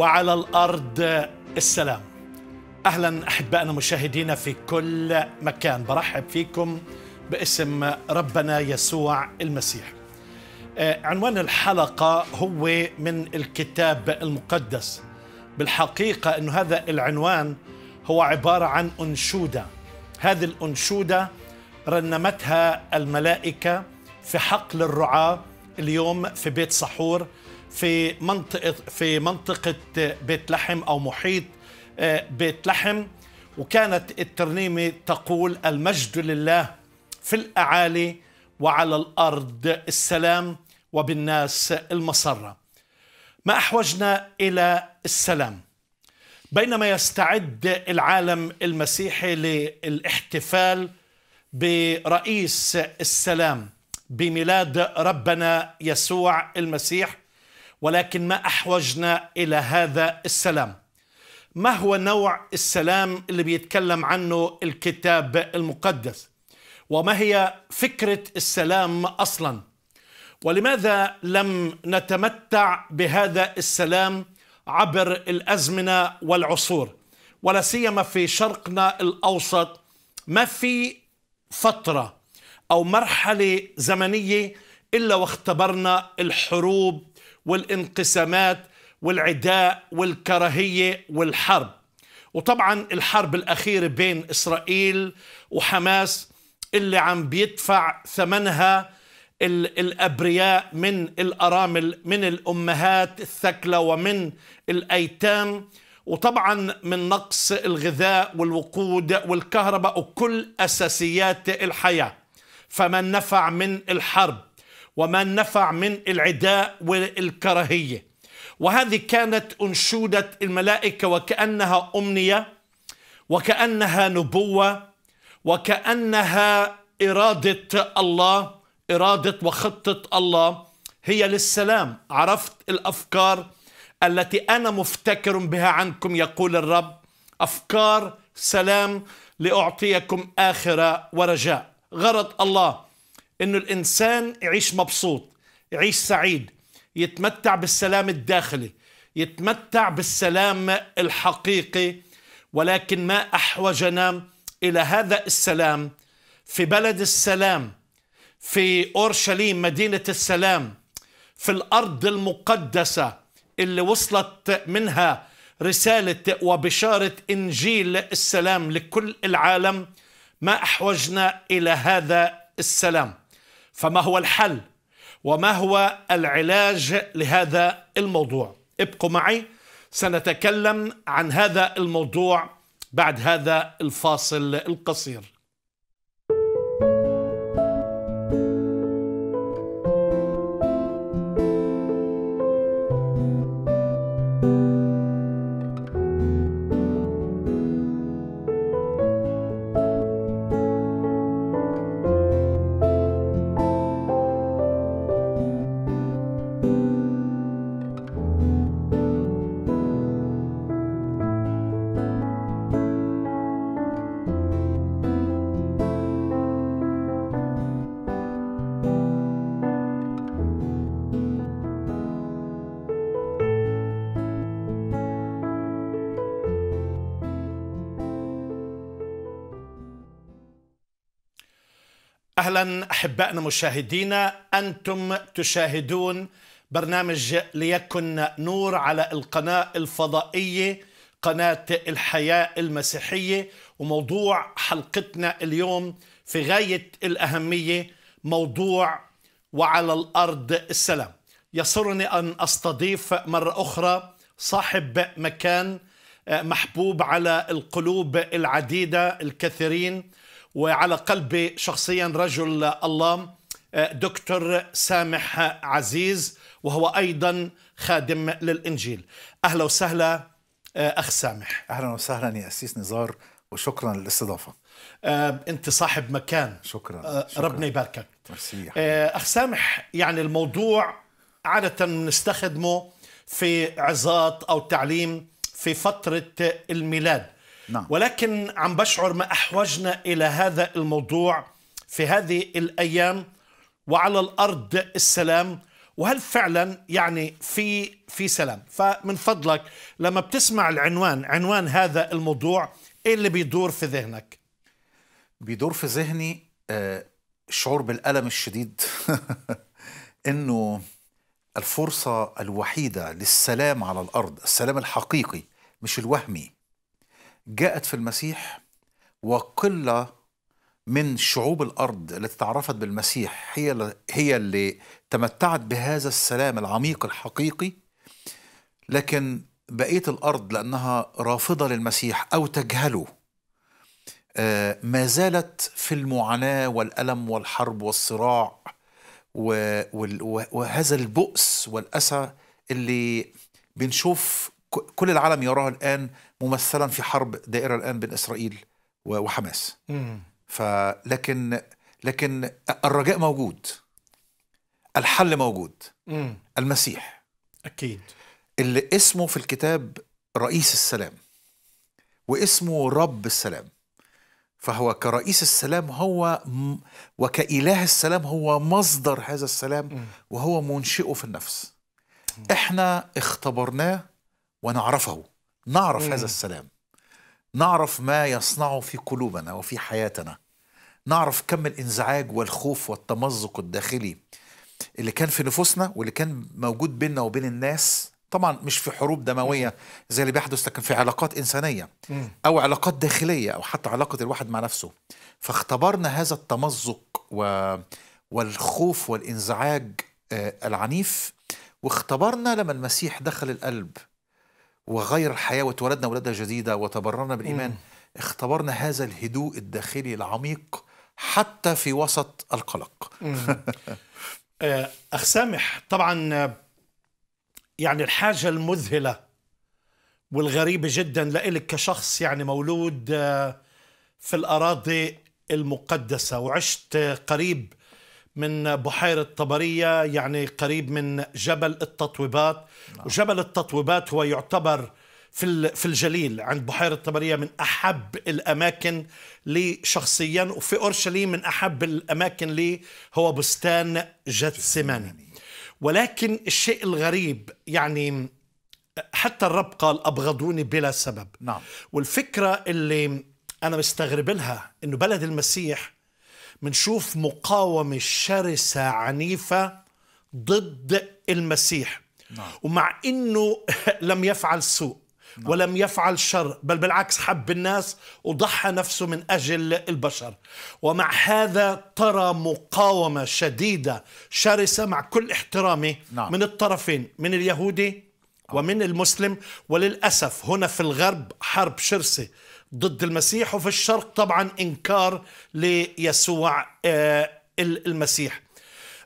وعلى الأرض السلام أهلا أحبائنا مشاهدينا في كل مكان برحب فيكم باسم ربنا يسوع المسيح آه، عنوان الحلقة هو من الكتاب المقدس بالحقيقة أن هذا العنوان هو عبارة عن أنشودة هذه الأنشودة رنمتها الملائكة في حقل الرعاة اليوم في بيت صحور في منطقة في منطقة بيت لحم أو محيط آه، بيت لحم وكانت الترنيمة تقول المجد لله في الأعالي وعلى الأرض السلام وبالناس المسرة ما أحوجنا إلى السلام بينما يستعد العالم المسيحي للاحتفال برئيس السلام بميلاد ربنا يسوع المسيح ولكن ما أحوجنا إلى هذا السلام ما هو نوع السلام اللي بيتكلم عنه الكتاب المقدس وما هي فكرة السلام أصلا ولماذا لم نتمتع بهذا السلام عبر الأزمنة والعصور ولا سيما في شرقنا الأوسط ما في فترة أو مرحلة زمنية إلا واختبرنا الحروب والانقسامات والعداء والكراهية والحرب وطبعا الحرب الأخيرة بين إسرائيل وحماس اللي عم بيدفع ثمنها الأبرياء من الأرامل من الأمهات الثكلة ومن الأيتام وطبعا من نقص الغذاء والوقود والكهرباء وكل أساسيات الحياة فمن نفع من الحرب وما نفع من العداء والكراهية وهذه كانت أنشودة الملائكة وكأنها أمنية وكأنها نبوة وكأنها إرادة الله إرادة وخطة الله هي للسلام عرفت الأفكار التي أنا مفتكر بها عنكم يقول الرب أفكار سلام لأعطيكم آخرة ورجاء غرض الله انه الانسان يعيش مبسوط يعيش سعيد يتمتع بالسلام الداخلي يتمتع بالسلام الحقيقي ولكن ما احوجنا الى هذا السلام في بلد السلام في اورشليم مدينه السلام في الارض المقدسه اللي وصلت منها رساله وبشاره انجيل السلام لكل العالم ما احوجنا الى هذا السلام فما هو الحل وما هو العلاج لهذا الموضوع ابقوا معي سنتكلم عن هذا الموضوع بعد هذا الفاصل القصير احبائنا مشاهدينا انتم تشاهدون برنامج ليكن نور على القناه الفضائيه قناه الحياه المسيحيه وموضوع حلقتنا اليوم في غايه الاهميه موضوع وعلى الارض السلام يسرني ان استضيف مره اخرى صاحب مكان آه، محبوب على القلوب العديده الكثيرين وعلى قلبي شخصيا رجل الله آه، دكتور سامح عزيز وهو ايضا خادم للانجيل اهلا وسهلا آه، اخ سامح اهلا وسهلا يا اسيس نزار وشكرا للاستضافه آه، انت صاحب مكان شكرا, شكرا. ربنا يباركك مرسي اخ سامح يعني الموضوع عاده بنستخدمه في عظات او تعليم في فتره الميلاد نعم. ولكن عم بشعر ما أحوجنا إلى هذا الموضوع في هذه الأيام وعلى الأرض السلام وهل فعلا يعني في في سلام فمن فضلك لما بتسمع العنوان عنوان هذا الموضوع ايه اللي بيدور في ذهنك بيدور في ذهني آه شعور بالألم الشديد انه الفرصة الوحيدة للسلام على الأرض السلام الحقيقي مش الوهمي جاءت في المسيح وقله من شعوب الارض التي تعرفت بالمسيح هي هي اللي تمتعت بهذا السلام العميق الحقيقي لكن بقيه الارض لانها رافضه للمسيح او تجهله آه، ما زالت في المعاناه والالم والحرب والصراع وهذا البؤس والاسى اللي بنشوف كل العالم يراه الان ممثلا في حرب دائره الان بين اسرائيل وحماس فلكن لكن الرجاء موجود الحل موجود مم. المسيح اكيد اللي اسمه في الكتاب رئيس السلام واسمه رب السلام فهو كرئيس السلام هو م... وكإله السلام هو مصدر هذا السلام وهو منشئه في النفس احنا اختبرناه ونعرفه نعرف مم. هذا السلام نعرف ما يصنعه في قلوبنا وفي حياتنا نعرف كم الانزعاج والخوف والتمزق الداخلي اللي كان في نفوسنا واللي كان موجود بيننا وبين الناس طبعا مش في حروب دمويه زي اللي بيحدث لكن في علاقات انسانيه او علاقات داخليه او حتى علاقه الواحد مع نفسه فاختبرنا هذا التمزق و... والخوف والانزعاج آه، العنيف واختبرنا لما المسيح دخل القلب وغير الحياة وتولدنا ولادة جديدة وتبررنا بالإيمان مم. اختبرنا هذا الهدوء الداخلي العميق حتى في وسط القلق آه، أخ سامح طبعا يعني الحاجة المذهلة والغريبة جدا لإلك كشخص يعني مولود آه، في الأراضي المقدسة وعشت قريب من بحيرة طبرية يعني قريب من جبل التطويبات نعم. وجبل التطويبات هو يعتبر في في الجليل عند بحيرة طبرية من أحب الأماكن لي شخصيا وفي أورشليم من أحب الأماكن لي هو بستان جتسماني ولكن الشيء الغريب يعني حتى الرب قال أبغضوني بلا سبب نعم. والفكرة اللي أنا مستغرب لها أنه بلد المسيح منشوف مقاومة شرسة عنيفة ضد المسيح نعم. ومع أنه لم يفعل سوء نعم. ولم يفعل شر بل بالعكس حب الناس وضحى نفسه من أجل البشر ومع هذا ترى مقاومة شديدة شرسة مع كل احترامي نعم. من الطرفين من اليهودي نعم. ومن المسلم وللأسف هنا في الغرب حرب شرسة ضد المسيح وفي الشرق طبعا انكار ليسوع آه، المسيح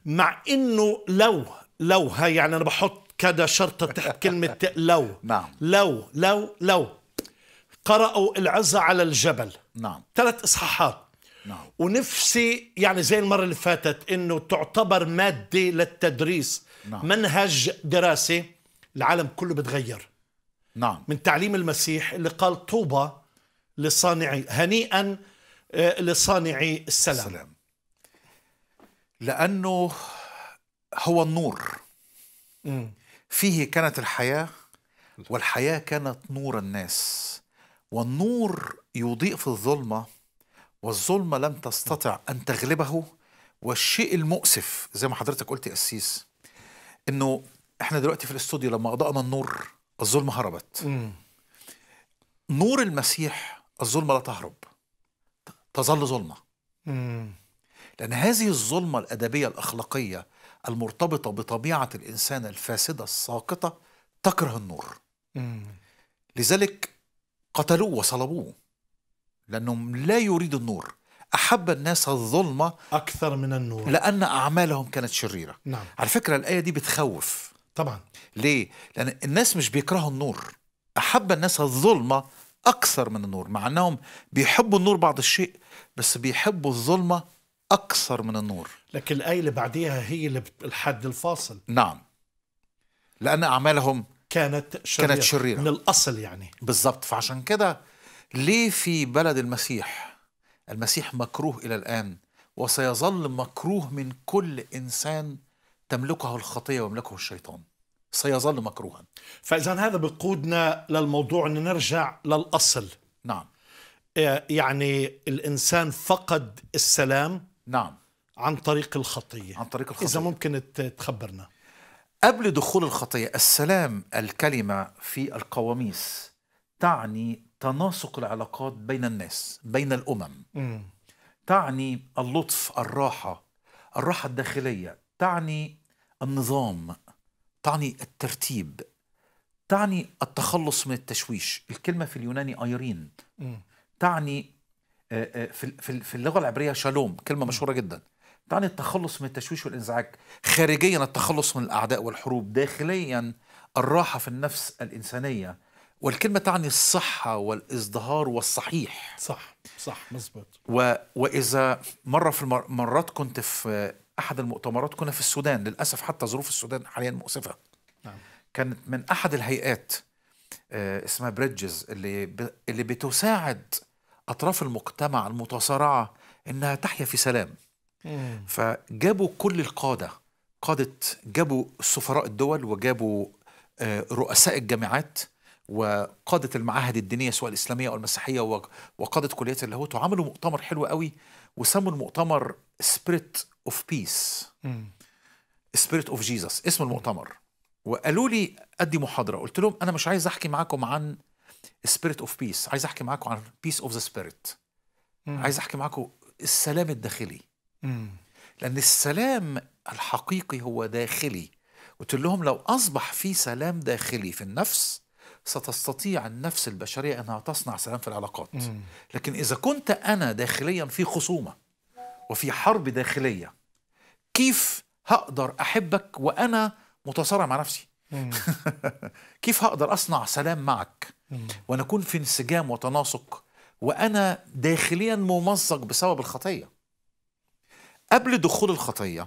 مع انه لو لو هاي يعني انا بحط كده شرطه تحت كلمه لو نعم لو لو لو قرأوا العزة على الجبل نعم ثلاث اصحاحات نعم ونفسي يعني زي المره اللي فاتت انه تعتبر ماده للتدريس نعم. منهج دراسي العالم كله بتغير نعم من تعليم المسيح اللي قال طوبى لصانعي هنيئا آه، لصانعي السلام, السلام. لأنه هو النور فيه كانت الحياة والحياة كانت نور الناس والنور يضيء في الظلمة والظلمة لم تستطع أن تغلبه والشيء المؤسف زي ما حضرتك قلت يا أسيس إنه إحنا دلوقتي في الاستوديو لما أضاءنا النور الظلمة هربت م. نور المسيح الظلمة لا تهرب تظل ظلمة مم. لأن هذه الظلمة الأدبية الأخلاقية المرتبطة بطبيعة الإنسان الفاسدة الساقطة تكره النور مم. لذلك قتلوه وصلبوه لأنهم لا يريد النور أحب الناس الظلمة أكثر من النور لأن أعمالهم كانت شريرة نعم. على فكرة الآية دي بتخوف طبعا ليه؟ لأن الناس مش بيكرهوا النور أحب الناس الظلمة أكثر من النور مع أنهم بيحبوا النور بعض الشيء بس بيحبوا الظلمة أكثر من النور لكن الآية اللي بعديها هي اللي الحد الفاصل نعم لأن أعمالهم كانت شريرة كانت شريرة من الأصل يعني بالضبط فعشان كده ليه في بلد المسيح المسيح مكروه إلى الآن وسيظل مكروه من كل إنسان تملكه الخطية ويملكه الشيطان سيظل مكروها فإذا هذا بقودنا للموضوع أن نرجع للأصل نعم آه، يعني الإنسان فقد السلام نعم عن طريق الخطية عن طريق الخطية إذا ممكن تخبرنا قبل دخول الخطية السلام الكلمة في القواميس تعني تناسق العلاقات بين الناس بين الأمم م. تعني اللطف الراحة الراحة الداخلية تعني النظام تعني الترتيب تعني التخلص من التشويش الكلمة في اليوناني آيرين تعني آه، آه، في اللغة العبرية شالوم كلمة مشهورة جدا تعني التخلص من التشويش والانزعاج خارجيا التخلص من الأعداء والحروب داخليا الراحة في النفس الإنسانية والكلمة تعني الصحة والازدهار والصحيح صح صح مظبوط و... وإذا مرة في المر... مرات كنت في احد المؤتمرات كنا في السودان للاسف حتى ظروف السودان حاليا مؤسفه نعم. كانت من احد الهيئات آه، اسمها بريدجز اللي اللي بتساعد اطراف المجتمع المتصارعه انها تحيا في سلام مم. فجابوا كل القاده قاده جابوا سفراء الدول وجابوا آه، رؤساء الجامعات وقادة المعاهد الدينية سواء الإسلامية أو المسيحية وقادة كليات اللاهوت وعملوا مؤتمر حلو قوي وسموا المؤتمر سبريت اوف بيس سبيريت اوف جيزس اسم المؤتمر وقالوا لي ادي محاضره قلت لهم انا مش عايز احكي معاكم عن سبيريت اوف بيس عايز احكي معاكم عن بيس اوف ذا سبيريت عايز احكي معاكم السلام الداخلي مم. لان السلام الحقيقي هو داخلي قلت لهم لو اصبح في سلام داخلي في النفس ستستطيع النفس البشريه انها تصنع سلام في العلاقات مم. لكن اذا كنت انا داخليا في خصومه وفي حرب داخلية كيف هقدر أحبك وأنا متصارع مع نفسي كيف هقدر أصنع سلام معك ونكون في انسجام وتناسق وأنا داخليا ممزق بسبب الخطية قبل دخول الخطية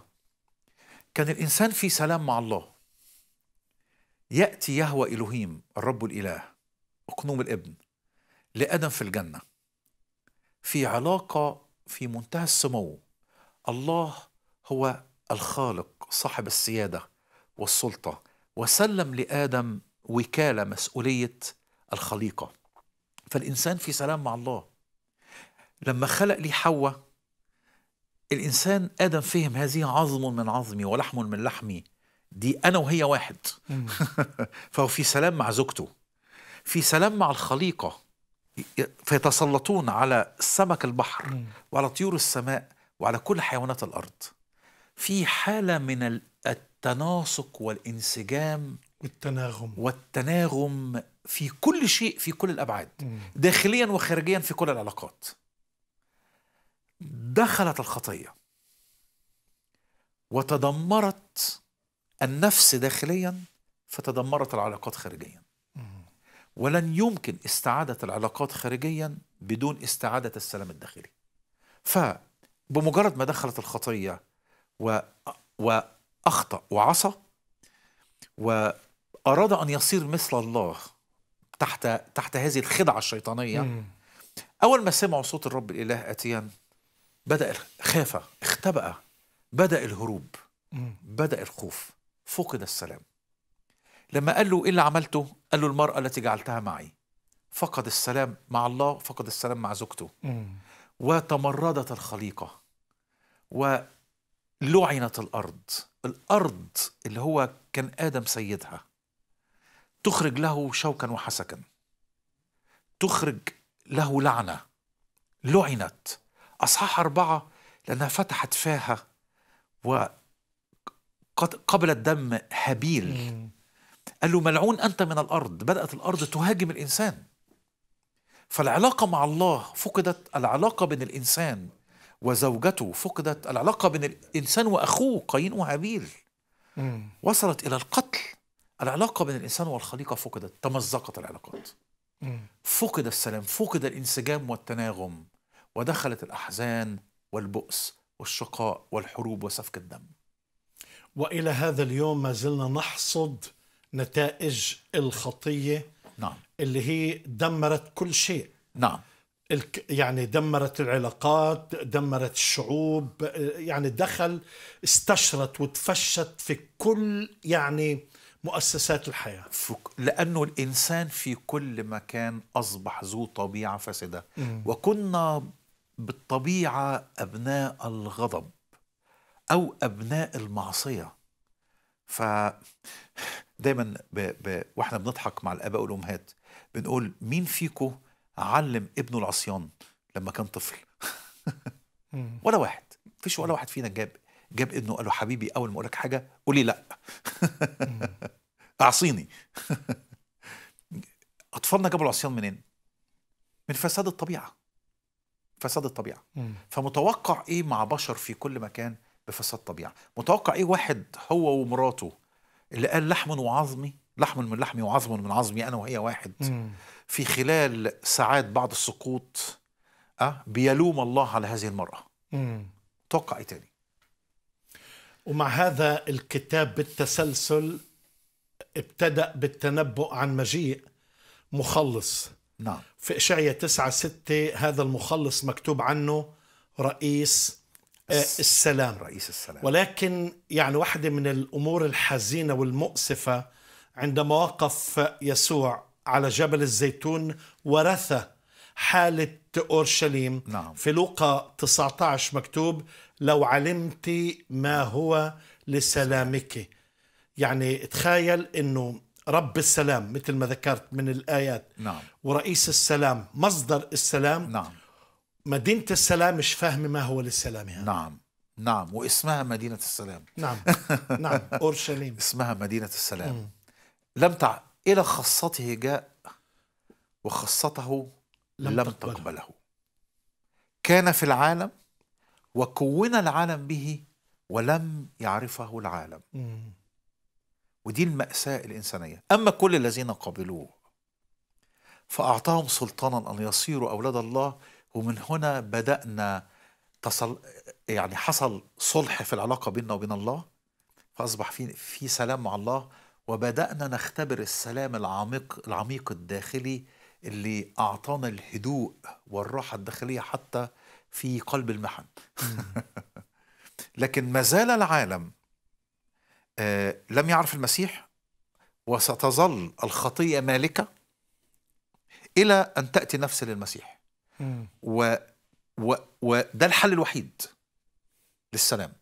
كان الإنسان في سلام مع الله يأتي يهوى إلهيم الرب الإله أقنوم الابن لآدم في الجنة في علاقة في منتهى السمو الله هو الخالق صاحب السياده والسلطه وسلم لادم وكاله مسؤوليه الخليقه فالانسان في سلام مع الله لما خلق لي حواء الانسان ادم فهم هذه عظم من عظمي ولحم من لحمي دي انا وهي واحد فهو في سلام مع زوجته في سلام مع الخليقه فيتسلطون على سمك البحر وعلى طيور السماء وعلى كل حيوانات الارض في حاله من التناسق والانسجام والتناغم والتناغم في كل شيء في كل الابعاد داخليا وخارجيا في كل العلاقات دخلت الخطيه وتدمرت النفس داخليا فتدمرت العلاقات خارجيا ولن يمكن استعادة العلاقات خارجيا بدون استعادة السلام الداخلي فبمجرد ما دخلت الخطية و... وأخطأ وعصى وأراد أن يصير مثل الله تحت تحت هذه الخدعة الشيطانية مم. أول ما سمعوا صوت الرب الإله آتيا بدأ خاف اختبأ بدأ الهروب مم. بدأ الخوف فقد السلام لما قال له إيه اللي عملته قال له المرأة التي جعلتها معي فقد السلام مع الله فقد السلام مع زوجته وتمردت الخليقة ولعنت الأرض الأرض اللي هو كان آدم سيدها تخرج له شوكا وحسكا تخرج له لعنة لعنت أصحاح أربعة لأنها فتحت فاها وقبلت دم هابيل قال له ملعون أنت من الأرض بدأت الأرض تهاجم الإنسان فالعلاقة مع الله فقدت العلاقة بين الإنسان وزوجته فقدت العلاقة بين الإنسان وأخوه قايين وهابيل وصلت إلى القتل العلاقة بين الإنسان والخليقة فقدت تمزقت العلاقات فقد السلام فقد الانسجام والتناغم ودخلت الأحزان والبؤس والشقاء والحروب وسفك الدم والى هذا اليوم ما زلنا نحصد نتائج الخطيه نعم اللي هي دمرت كل شيء نعم يعني دمرت العلاقات دمرت الشعوب يعني دخل استشرت وتفشت في كل يعني مؤسسات الحياة لأنه الإنسان في كل مكان أصبح ذو طبيعة فاسدة وكنا بالطبيعة أبناء الغضب أو أبناء المعصية ف دايما ب... ب... واحنا بنضحك مع الاباء والامهات بنقول مين فيكم علم ابنه العصيان لما كان طفل ولا واحد فيش ولا واحد فينا جاب جاب ابنه قال له حبيبي اول ما اقول لك حاجه قولي لا اعصيني اطفالنا جابوا العصيان منين من فساد الطبيعه فساد الطبيعه فمتوقع ايه مع بشر في كل مكان بفساد طبيعه متوقع ايه واحد هو ومراته اللي قال لحم وعظمي لحم من لحمي وعظم من عظمي انا وهي واحد مم. في خلال ساعات بعد السقوط أه بيلوم الله على هذه المراه توقع ايه تاني ومع هذا الكتاب بالتسلسل ابتدا بالتنبؤ عن مجيء مخلص نعم في اشعيا 9 6 هذا المخلص مكتوب عنه رئيس آه، السلام رئيس السلام ولكن يعني واحدة من الأمور الحزينة والمؤسفة عندما وقف يسوع على جبل الزيتون ورث حالة أورشليم نعم. في لوقا 19 مكتوب لو علمت ما هو لسلامك يعني تخيل أنه رب السلام مثل ما ذكرت من الآيات نعم. ورئيس السلام مصدر السلام نعم. مدينة السلام مش فاهمة ما هو للسلام يعني. نعم نعم واسمها مدينة السلام نعم نعم أورشليم اسمها مدينة السلام مم. لم تع... إلى خاصته جاء وخاصته لم, لم تقبله. تقبله كان في العالم وكون العالم به ولم يعرفه العالم مم. ودي المأساة الإنسانية أما كل الذين قبلوه فأعطاهم سلطانا أن يصيروا أولاد الله ومن هنا بدأنا تصل يعني حصل صلح في العلاقة بيننا وبين الله فأصبح في في سلام مع الله وبدأنا نختبر السلام العميق العميق الداخلي اللي أعطانا الهدوء والراحة الداخلية حتى في قلب المحن لكن ما زال العالم آه لم يعرف المسيح وستظل الخطية مالكة إلى أن تأتي نفس للمسيح و... و... وده الحل الوحيد للسلام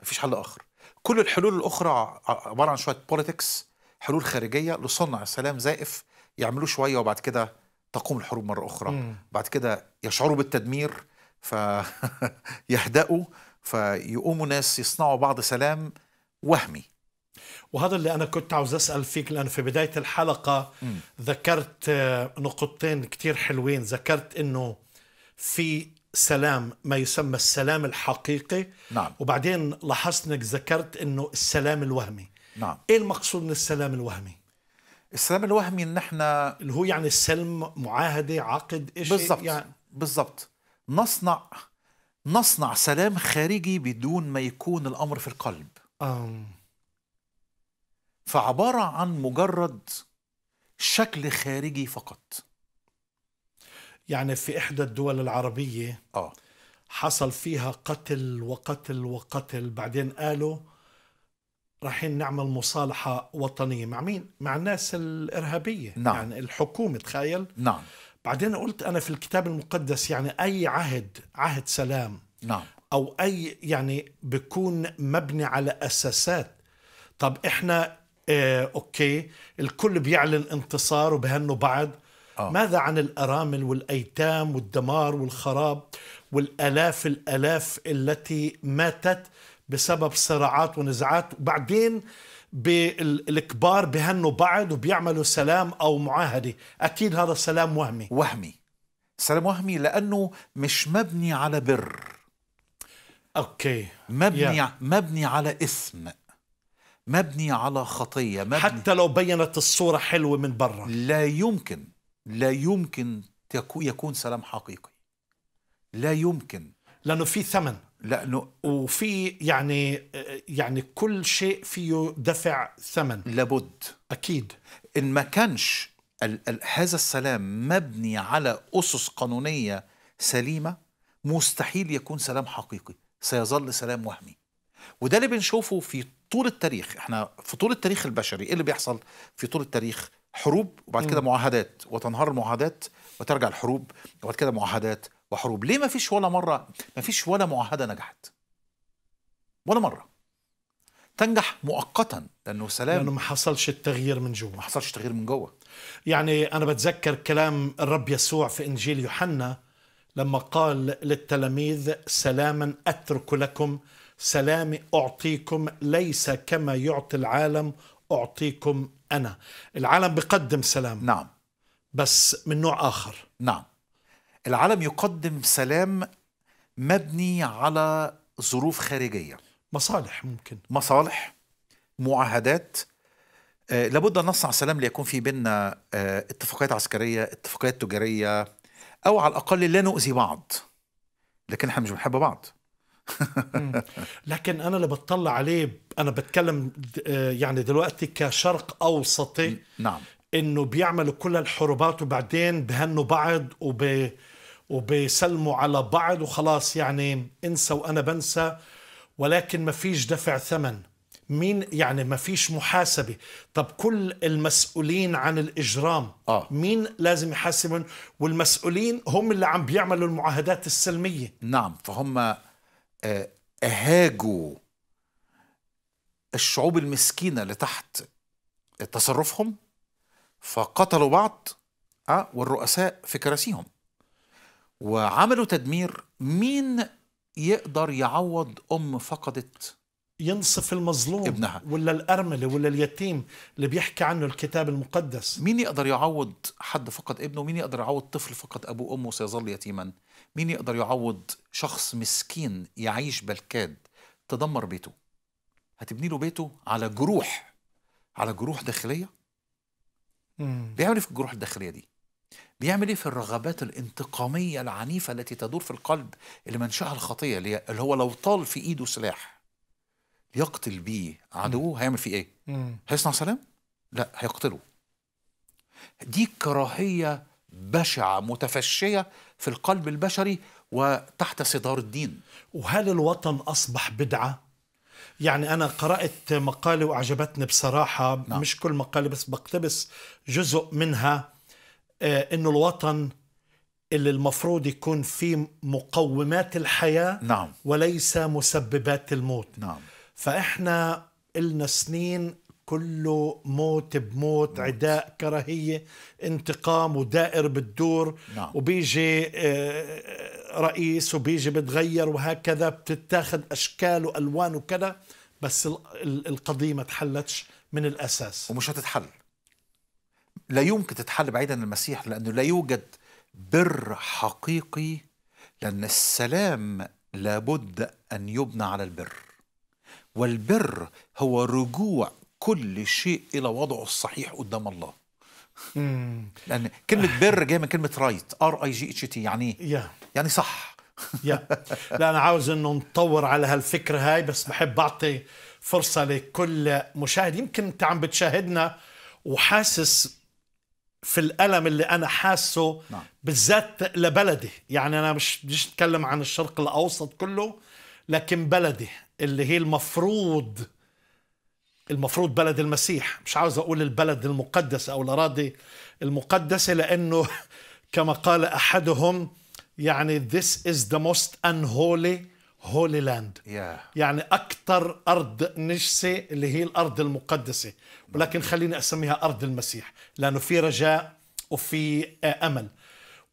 مفيش حل اخر كل الحلول الاخرى عباره عن شويه بوليتكس حلول خارجيه لصنع سلام زائف يعملوه شويه وبعد كده تقوم الحروب مره اخرى مم. بعد كده يشعروا بالتدمير فيهدأوا فيقوموا ناس يصنعوا بعض سلام وهمي وهذا اللي أنا كنت عاوز أسأل فيك لأن في بداية الحلقة م. ذكرت آه، نقطتين كثير حلوين ذكرت أنه في سلام ما يسمى السلام الحقيقي نعم. وبعدين لاحظت أنك ذكرت أنه السلام الوهمي نعم. إيه المقصود من السلام الوهمي؟ السلام الوهمي ان احنا اللي هو يعني السلم معاهده عقد ايش بالظبط يعني بالضبط نصنع نصنع سلام خارجي بدون ما يكون الامر في القلب آم. فعبارة عن مجرد شكل خارجي فقط يعني في إحدى الدول العربية آه. حصل فيها قتل وقتل وقتل بعدين قالوا رايحين نعمل مصالحة وطنية مع مين؟ مع الناس الإرهابية نعم. يعني الحكومة تخيل نعم بعدين قلت أنا في الكتاب المقدس يعني أي عهد عهد سلام نعم أو أي يعني بكون مبني على أساسات طب إحنا إيه اوكي الكل بيعلن انتصار وبهنوا بعض أوه. ماذا عن الارامل والايتام والدمار والخراب والالاف الالاف التي ماتت بسبب صراعات ونزاعات وبعدين الكبار بهنوا بعض وبيعملوا سلام او معاهده اكيد هذا سلام وهمي وهمي سلام وهمي لانه مش مبني على بر اوكي مبني yeah. مبني على اسم مبني على خطية مبني حتى لو بينت الصورة حلوة من برا لا يمكن لا يمكن يكون سلام حقيقي لا يمكن لأنه في ثمن لأنه وفي يعني يعني كل شيء فيه دفع ثمن لابد أكيد إن ما كانش ال ال هذا السلام مبني على أسس قانونية سليمة مستحيل يكون سلام حقيقي سيظل سلام وهمي وده اللي بنشوفه في طول التاريخ احنا في طول التاريخ البشري ايه اللي بيحصل في طول التاريخ حروب وبعد كده معاهدات وتنهار المعاهدات وترجع الحروب وبعد كده معاهدات وحروب ليه ما فيش ولا مره ما فيش ولا معاهده نجحت ولا مره تنجح مؤقتا لانه سلام لانه ما حصلش التغيير من جوه ما حصلش تغيير من جوه يعني انا بتذكر كلام الرب يسوع في انجيل يوحنا لما قال للتلاميذ سلاما اترك لكم سلامي أعطيكم ليس كما يعطي العالم أعطيكم أنا العالم بقدم سلام نعم بس من نوع آخر نعم العالم يقدم سلام مبني على ظروف خارجية مصالح ممكن مصالح معاهدات آه لابد أن نصنع سلام ليكون في بيننا آه اتفاقيات عسكرية اتفاقيات تجارية أو على الأقل لا نؤذي بعض لكن احنا مش بنحب بعض لكن انا اللي بتطلع عليه انا بتكلم آه، يعني دلوقتي كشرق اوسطي نعم انه بيعملوا كل الحروبات وبعدين بهنوا بعض وب وبيسلموا على بعض وخلاص يعني انسى وانا بنسى ولكن ما فيش دفع ثمن مين يعني ما فيش محاسبة طب كل المسؤولين عن الإجرام آه. مين لازم يحاسبهم والمسؤولين هم اللي عم بيعملوا المعاهدات السلمية نعم فهم اهاجوا الشعوب المسكينه اللي تحت تصرفهم فقتلوا بعض آه، والرؤساء في كراسيهم وعملوا تدمير مين يقدر يعوض ام فقدت ينصف المظلوم ابنها ولا الارمله ولا اليتيم اللي بيحكي عنه الكتاب المقدس مين يقدر يعوض حد فقد ابنه مين يقدر يعوض طفل فقد ابوه وامه سيظل يتيما مين يقدر يعوض شخص مسكين يعيش بالكاد تدمر بيته هتبني له بيته على جروح على جروح داخليه بيعمل ايه في الجروح الداخليه دي بيعمل ايه في الرغبات الانتقاميه العنيفه التي تدور في القلب اللي منشاها الخطيه اللي هو لو طال في ايده سلاح يقتل بيه عدوه هيعمل فيه ايه هيصنع سلام لا هيقتله دي كراهيه بشعة متفشية في القلب البشري وتحت صدار الدين وهل الوطن أصبح بدعة؟ يعني أنا قرأت مقالة وأعجبتني بصراحة نعم. مش كل مقالة بس بقتبس جزء منها آه، إنه الوطن اللي المفروض يكون فيه مقومات الحياة نعم. وليس مسببات الموت نعم. فإحنا إلنا سنين كله موت بموت موت. عداء كراهية انتقام ودائر بتدور نعم. وبيجي آه، رئيس وبيجي بتغير وهكذا بتتاخذ أشكال وألوان وكذا بس القضية ما تحلتش من الأساس ومش هتتحل لا يمكن تتحل بعيدا عن المسيح لأنه لا يوجد بر حقيقي لأن السلام لابد أن يبنى على البر والبر هو رجوع كل شيء إلى وضعه الصحيح قدام الله لأن كلمة بر جاية من كلمة رايت ار اي جي اتش تي يعني yeah. يعني صح yeah. لا أنا عاوز إنه نطور على هالفكرة هاي بس بحب أعطي فرصة لكل مشاهد يمكن أنت عم بتشاهدنا وحاسس في الألم اللي أنا حاسه نعم. بالذات لبلدي يعني أنا مش بديش أتكلم عن الشرق الأوسط كله لكن بلدي اللي هي المفروض المفروض بلد المسيح مش عاوز أقول البلد المقدسة أو الأراضي المقدسة لأنه كما قال أحدهم يعني this is the most unholy holy land yeah. يعني أكثر أرض نجسة اللي هي الأرض المقدسة ولكن خليني أسميها أرض المسيح لأنه في رجاء وفي أمل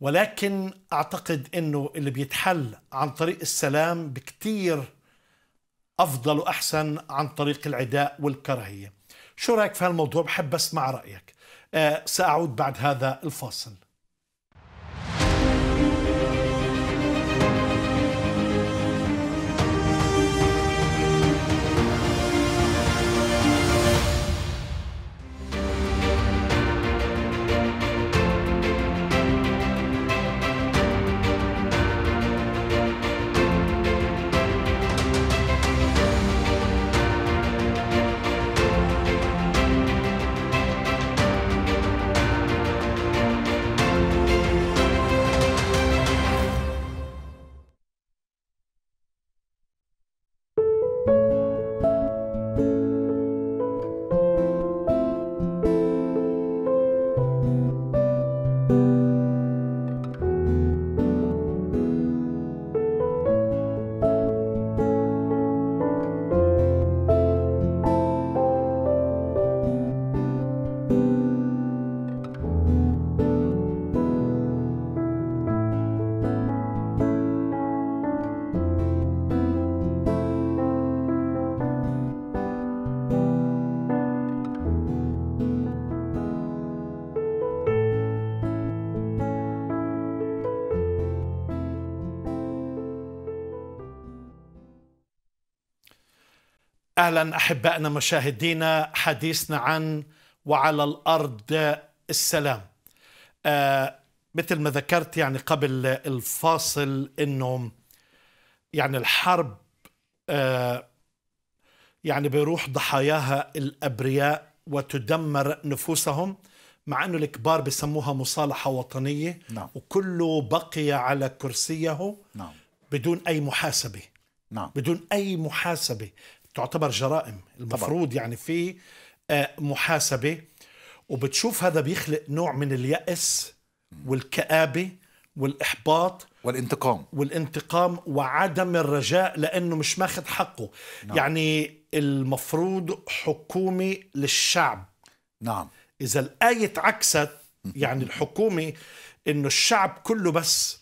ولكن أعتقد أنه اللي بيتحل عن طريق السلام بكتير افضل واحسن عن طريق العداء والكراهيه شو رايك في هالموضوع بحب اسمع رايك أه ساعود بعد هذا الفاصل اهلا احبائنا مشاهدينا حديثنا عن وعلى الارض السلام آه مثل ما ذكرت يعني قبل الفاصل انه يعني الحرب آه يعني بيروح ضحاياها الابرياء وتدمر نفوسهم مع انه الكبار بسموها مصالحه وطنيه نعم. وكله بقي على كرسيه نعم. بدون اي محاسبه نعم. بدون اي محاسبه تعتبر جرائم المفروض طبعا. يعني في آه، محاسبه وبتشوف هذا بيخلق نوع من اليأس والكآبه والاحباط والانتقام والانتقام وعدم الرجاء لانه مش ماخذ حقه نعم. يعني المفروض حكومه للشعب نعم اذا الايه اتعكست يعني الحكومه انه الشعب كله بس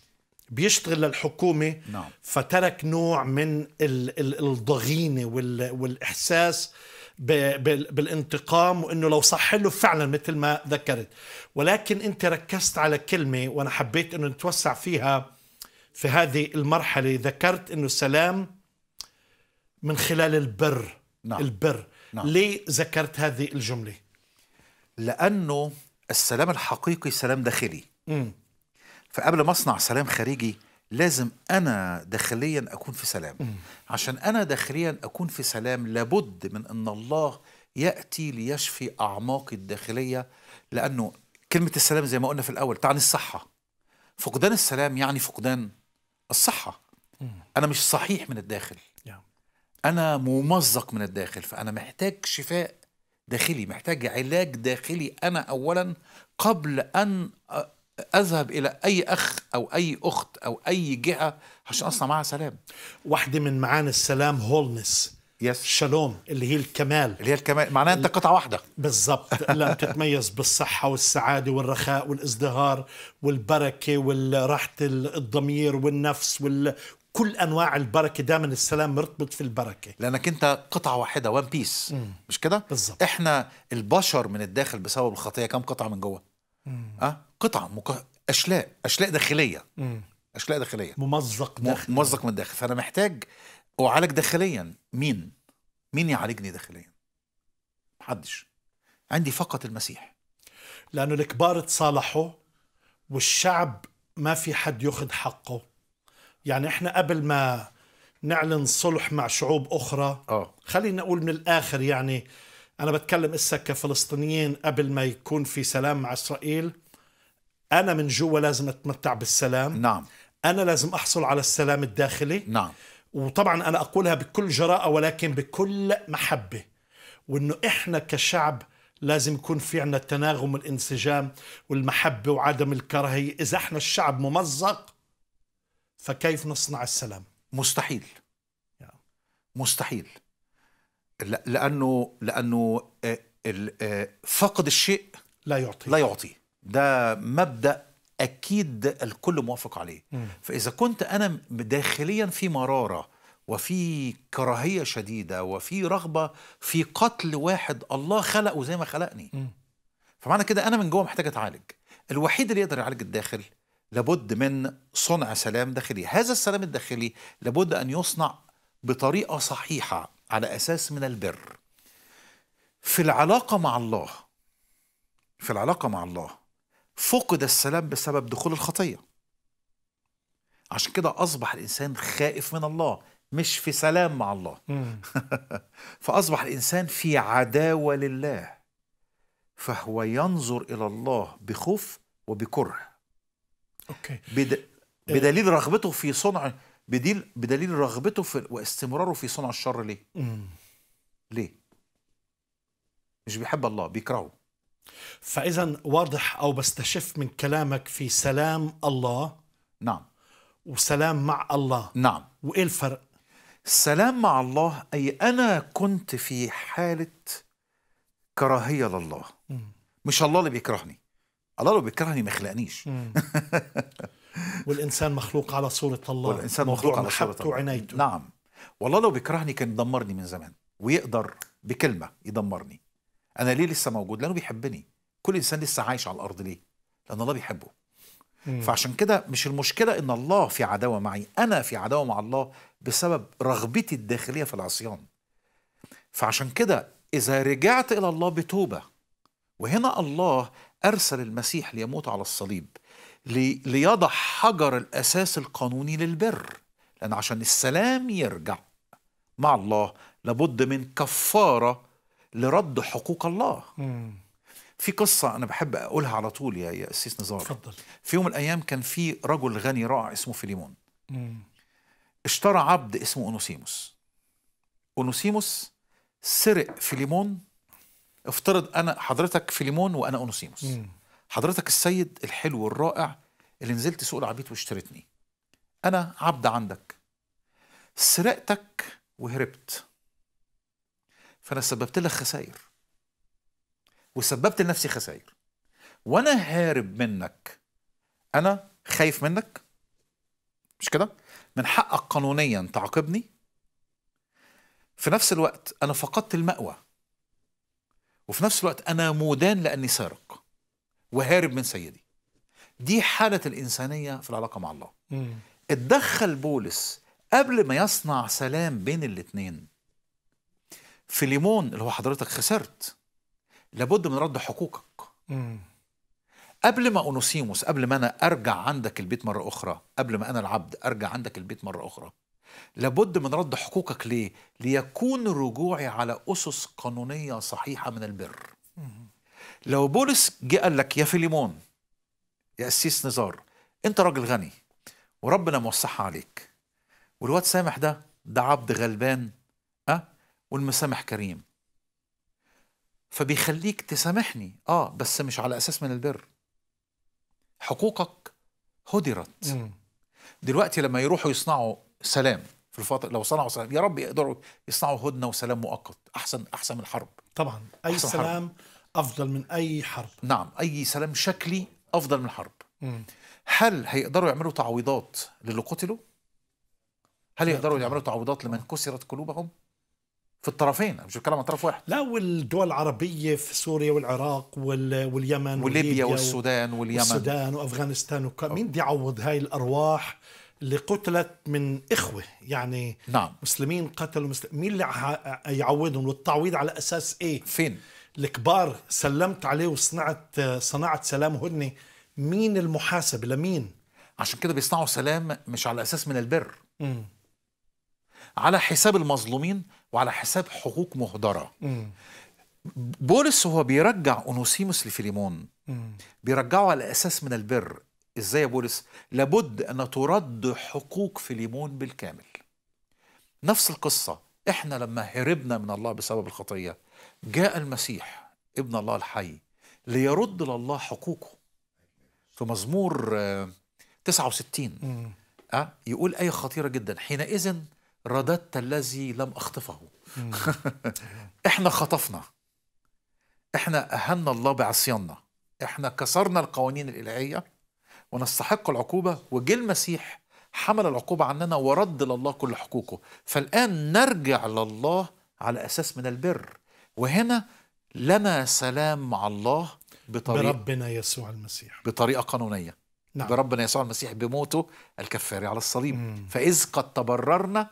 بيشتغل للحكومة نعم. فترك نوع من الضغينة والإحساس بالانتقام وانه لو صح له فعلا مثل ما ذكرت ولكن انت ركزت على كلمه وانا حبيت انه نتوسع فيها في هذه المرحله ذكرت انه السلام من خلال البر نعم. البر نعم. ليه ذكرت هذه الجمله لانه السلام الحقيقي سلام داخلي م. فقبل ما اصنع سلام خارجي لازم انا داخليا اكون في سلام عشان انا داخليا اكون في سلام لابد من ان الله ياتي ليشفي اعماقي الداخليه لانه كلمه السلام زي ما قلنا في الاول تعني الصحه فقدان السلام يعني فقدان الصحه انا مش صحيح من الداخل انا ممزق من الداخل فانا محتاج شفاء داخلي محتاج علاج داخلي انا اولا قبل ان اذهب الى اي اخ او اي اخت او اي جهه عشان اصنع معها سلام واحده من معاني السلام هولنس يس شالوم اللي هي الكمال اللي هي الكمال معناها انت قطعه واحده بالضبط لا تتميز بالصحه والسعاده والرخاء والازدهار والبركه والراحه الضمير والنفس وال كل انواع البركه دائما السلام مرتبط في البركه لانك انت قطعه واحده وان بيس مش كده بالظبط احنا البشر من الداخل بسبب الخطيه كم قطعه من جوه اه قطع مك... اشلاء اشلاء داخليه مم. اشلاء داخليه ممزق داخلي ممزق من الداخل فانا محتاج اعالج داخليا مين مين يعالجني داخليا محدش عندي فقط المسيح لانه الكبار تصالحوا والشعب ما في حد ياخذ حقه يعني احنا قبل ما نعلن صلح مع شعوب اخرى أوه. خلينا نقول من الاخر يعني انا بتكلم اسا كفلسطينيين قبل ما يكون في سلام مع اسرائيل انا من جوا لازم اتمتع بالسلام نعم انا لازم احصل على السلام الداخلي نعم وطبعا انا اقولها بكل جراءه ولكن بكل محبه وانه احنا كشعب لازم يكون في عنا التناغم والانسجام والمحبه وعدم الكراهيه اذا احنا الشعب ممزق فكيف نصنع السلام مستحيل مستحيل لانه لانه آه، آه، فقد الشيء لا يعطي لا يعطي ده مبدأ أكيد الكل موافق عليه مم. فإذا كنت أنا داخليا في مرارة وفي كراهية شديدة وفي رغبة في قتل واحد الله خلقه زي ما خلقني مم. فمعنى كده أنا من جوه محتاج أتعالج الوحيد اللي يقدر يعالج الداخل لابد من صنع سلام داخلي هذا السلام الداخلي لابد أن يصنع بطريقة صحيحة على أساس من البر في العلاقة مع الله في العلاقة مع الله فقد السلام بسبب دخول الخطية عشان كده أصبح الإنسان خائف من الله مش في سلام مع الله فأصبح الإنسان في عداوة لله فهو ينظر إلى الله بخوف وبكره أوكي. بد... بدليل رغبته في صنع بديل... بدليل رغبته في... واستمراره في صنع الشر ليه؟ مم. ليه؟ مش بيحب الله بيكرهه فإذا واضح أو بستشف من كلامك في سلام الله نعم وسلام مع الله نعم وإيه الفرق؟ السلام مع الله أي أنا كنت في حالة كراهية لله مش الله اللي بيكرهني الله لو بيكرهني ما يخلقنيش والإنسان مخلوق على صورة الله والإنسان مخلوق على صورة الله وعنايته نعم والله لو بيكرهني كان يدمرني من زمان ويقدر بكلمة يدمرني انا ليه لسه موجود لانه بيحبني كل انسان لسه عايش على الارض ليه لان الله بيحبه مم. فعشان كده مش المشكله ان الله في عداوه معي انا في عداوه مع الله بسبب رغبتي الداخليه في العصيان فعشان كده اذا رجعت الى الله بتوبه وهنا الله ارسل المسيح ليموت على الصليب لي ليضع حجر الاساس القانوني للبر لان عشان السلام يرجع مع الله لابد من كفاره لرد حقوق الله في قصة أنا بحب أقولها على طول يا يا أسيس نزار اتفضل في يوم من الأيام كان في رجل غني رائع اسمه فيليمون مم. اشترى عبد اسمه أونوسيموس أونوسيموس سرق فيليمون افترض أنا حضرتك فيليمون وأنا أونوسيموس مم. حضرتك السيد الحلو الرائع اللي نزلت سوق العبيد واشتريتني أنا عبد عندك سرقتك وهربت فانا سببت لك خسائر وسببت لنفسي خسائر وانا هارب منك انا خايف منك مش كده من حقك قانونيا تعاقبني في نفس الوقت انا فقدت المأوى وفي نفس الوقت انا مودان لاني سارق وهارب من سيدي دي حالة الإنسانية في العلاقة مع الله م. اتدخل بولس قبل ما يصنع سلام بين الاتنين في ليمون اللي هو حضرتك خسرت لابد من رد حقوقك مم. قبل ما اونوسيموس قبل ما انا ارجع عندك البيت مره اخرى قبل ما انا العبد ارجع عندك البيت مره اخرى لابد من رد حقوقك ليه ليكون رجوعي على اسس قانونيه صحيحه من البر مم. لو بولس جه قال لك يا فيليمون يا أسيس نزار انت راجل غني وربنا موسعها عليك والواد سامح ده ده عبد غلبان والمسامح كريم فبيخليك تسامحني اه بس مش على اساس من البر حقوقك هدرت مم. دلوقتي لما يروحوا يصنعوا سلام في الفتره لو صنعوا سلام يا رب يقدروا يصنعوا هدنه وسلام مؤقت احسن احسن من الحرب طبعا اي سلام حرب. افضل من اي حرب نعم اي سلام شكلي افضل من الحرب مم. هل هيقدروا يعملوا تعويضات للي قتلوا هل يقدروا يعملوا تعويضات لمن كسرت قلوبهم في الطرفين مش بتكلم عن طرف واحد لا والدول العربيه في سوريا والعراق وال... واليمن وليبيا والسودان واليمن والسودان وافغانستان وك... مين بده يعوض هاي الارواح اللي قتلت من إخوة يعني نعم. مسلمين قتلوا مسلمين مين اللي يعوضهم والتعويض على أساس إيه فين الكبار سلمت عليه وصنعت صنعت سلام هن مين المحاسبة لمين عشان كده بيصنعوا سلام مش على أساس من البر مم. على حساب المظلومين وعلى حساب حقوق مهدره بولس هو بيرجع اونوسيموس لفيليمون بيرجعه على اساس من البر ازاي يا بولس لابد ان ترد حقوق فيليمون بالكامل نفس القصه احنا لما هربنا من الله بسبب الخطيه جاء المسيح ابن الله الحي ليرد لله حقوقه في مزمور 69 آه،, اه يقول ايه خطيره جدا حينئذ رددت الذي لم أخطفه إحنا خطفنا إحنا أهنا الله بعصياننا إحنا كسرنا القوانين الإلهية ونستحق العقوبة وجه المسيح حمل العقوبة عننا ورد لله كل حقوقه فالآن نرجع لله على أساس من البر وهنا لنا سلام مع الله بطريقة بربنا يسوع المسيح بطريقة قانونية نعم. بربنا يسوع المسيح بموته الكفاري على الصليب مم. فإذ قد تبررنا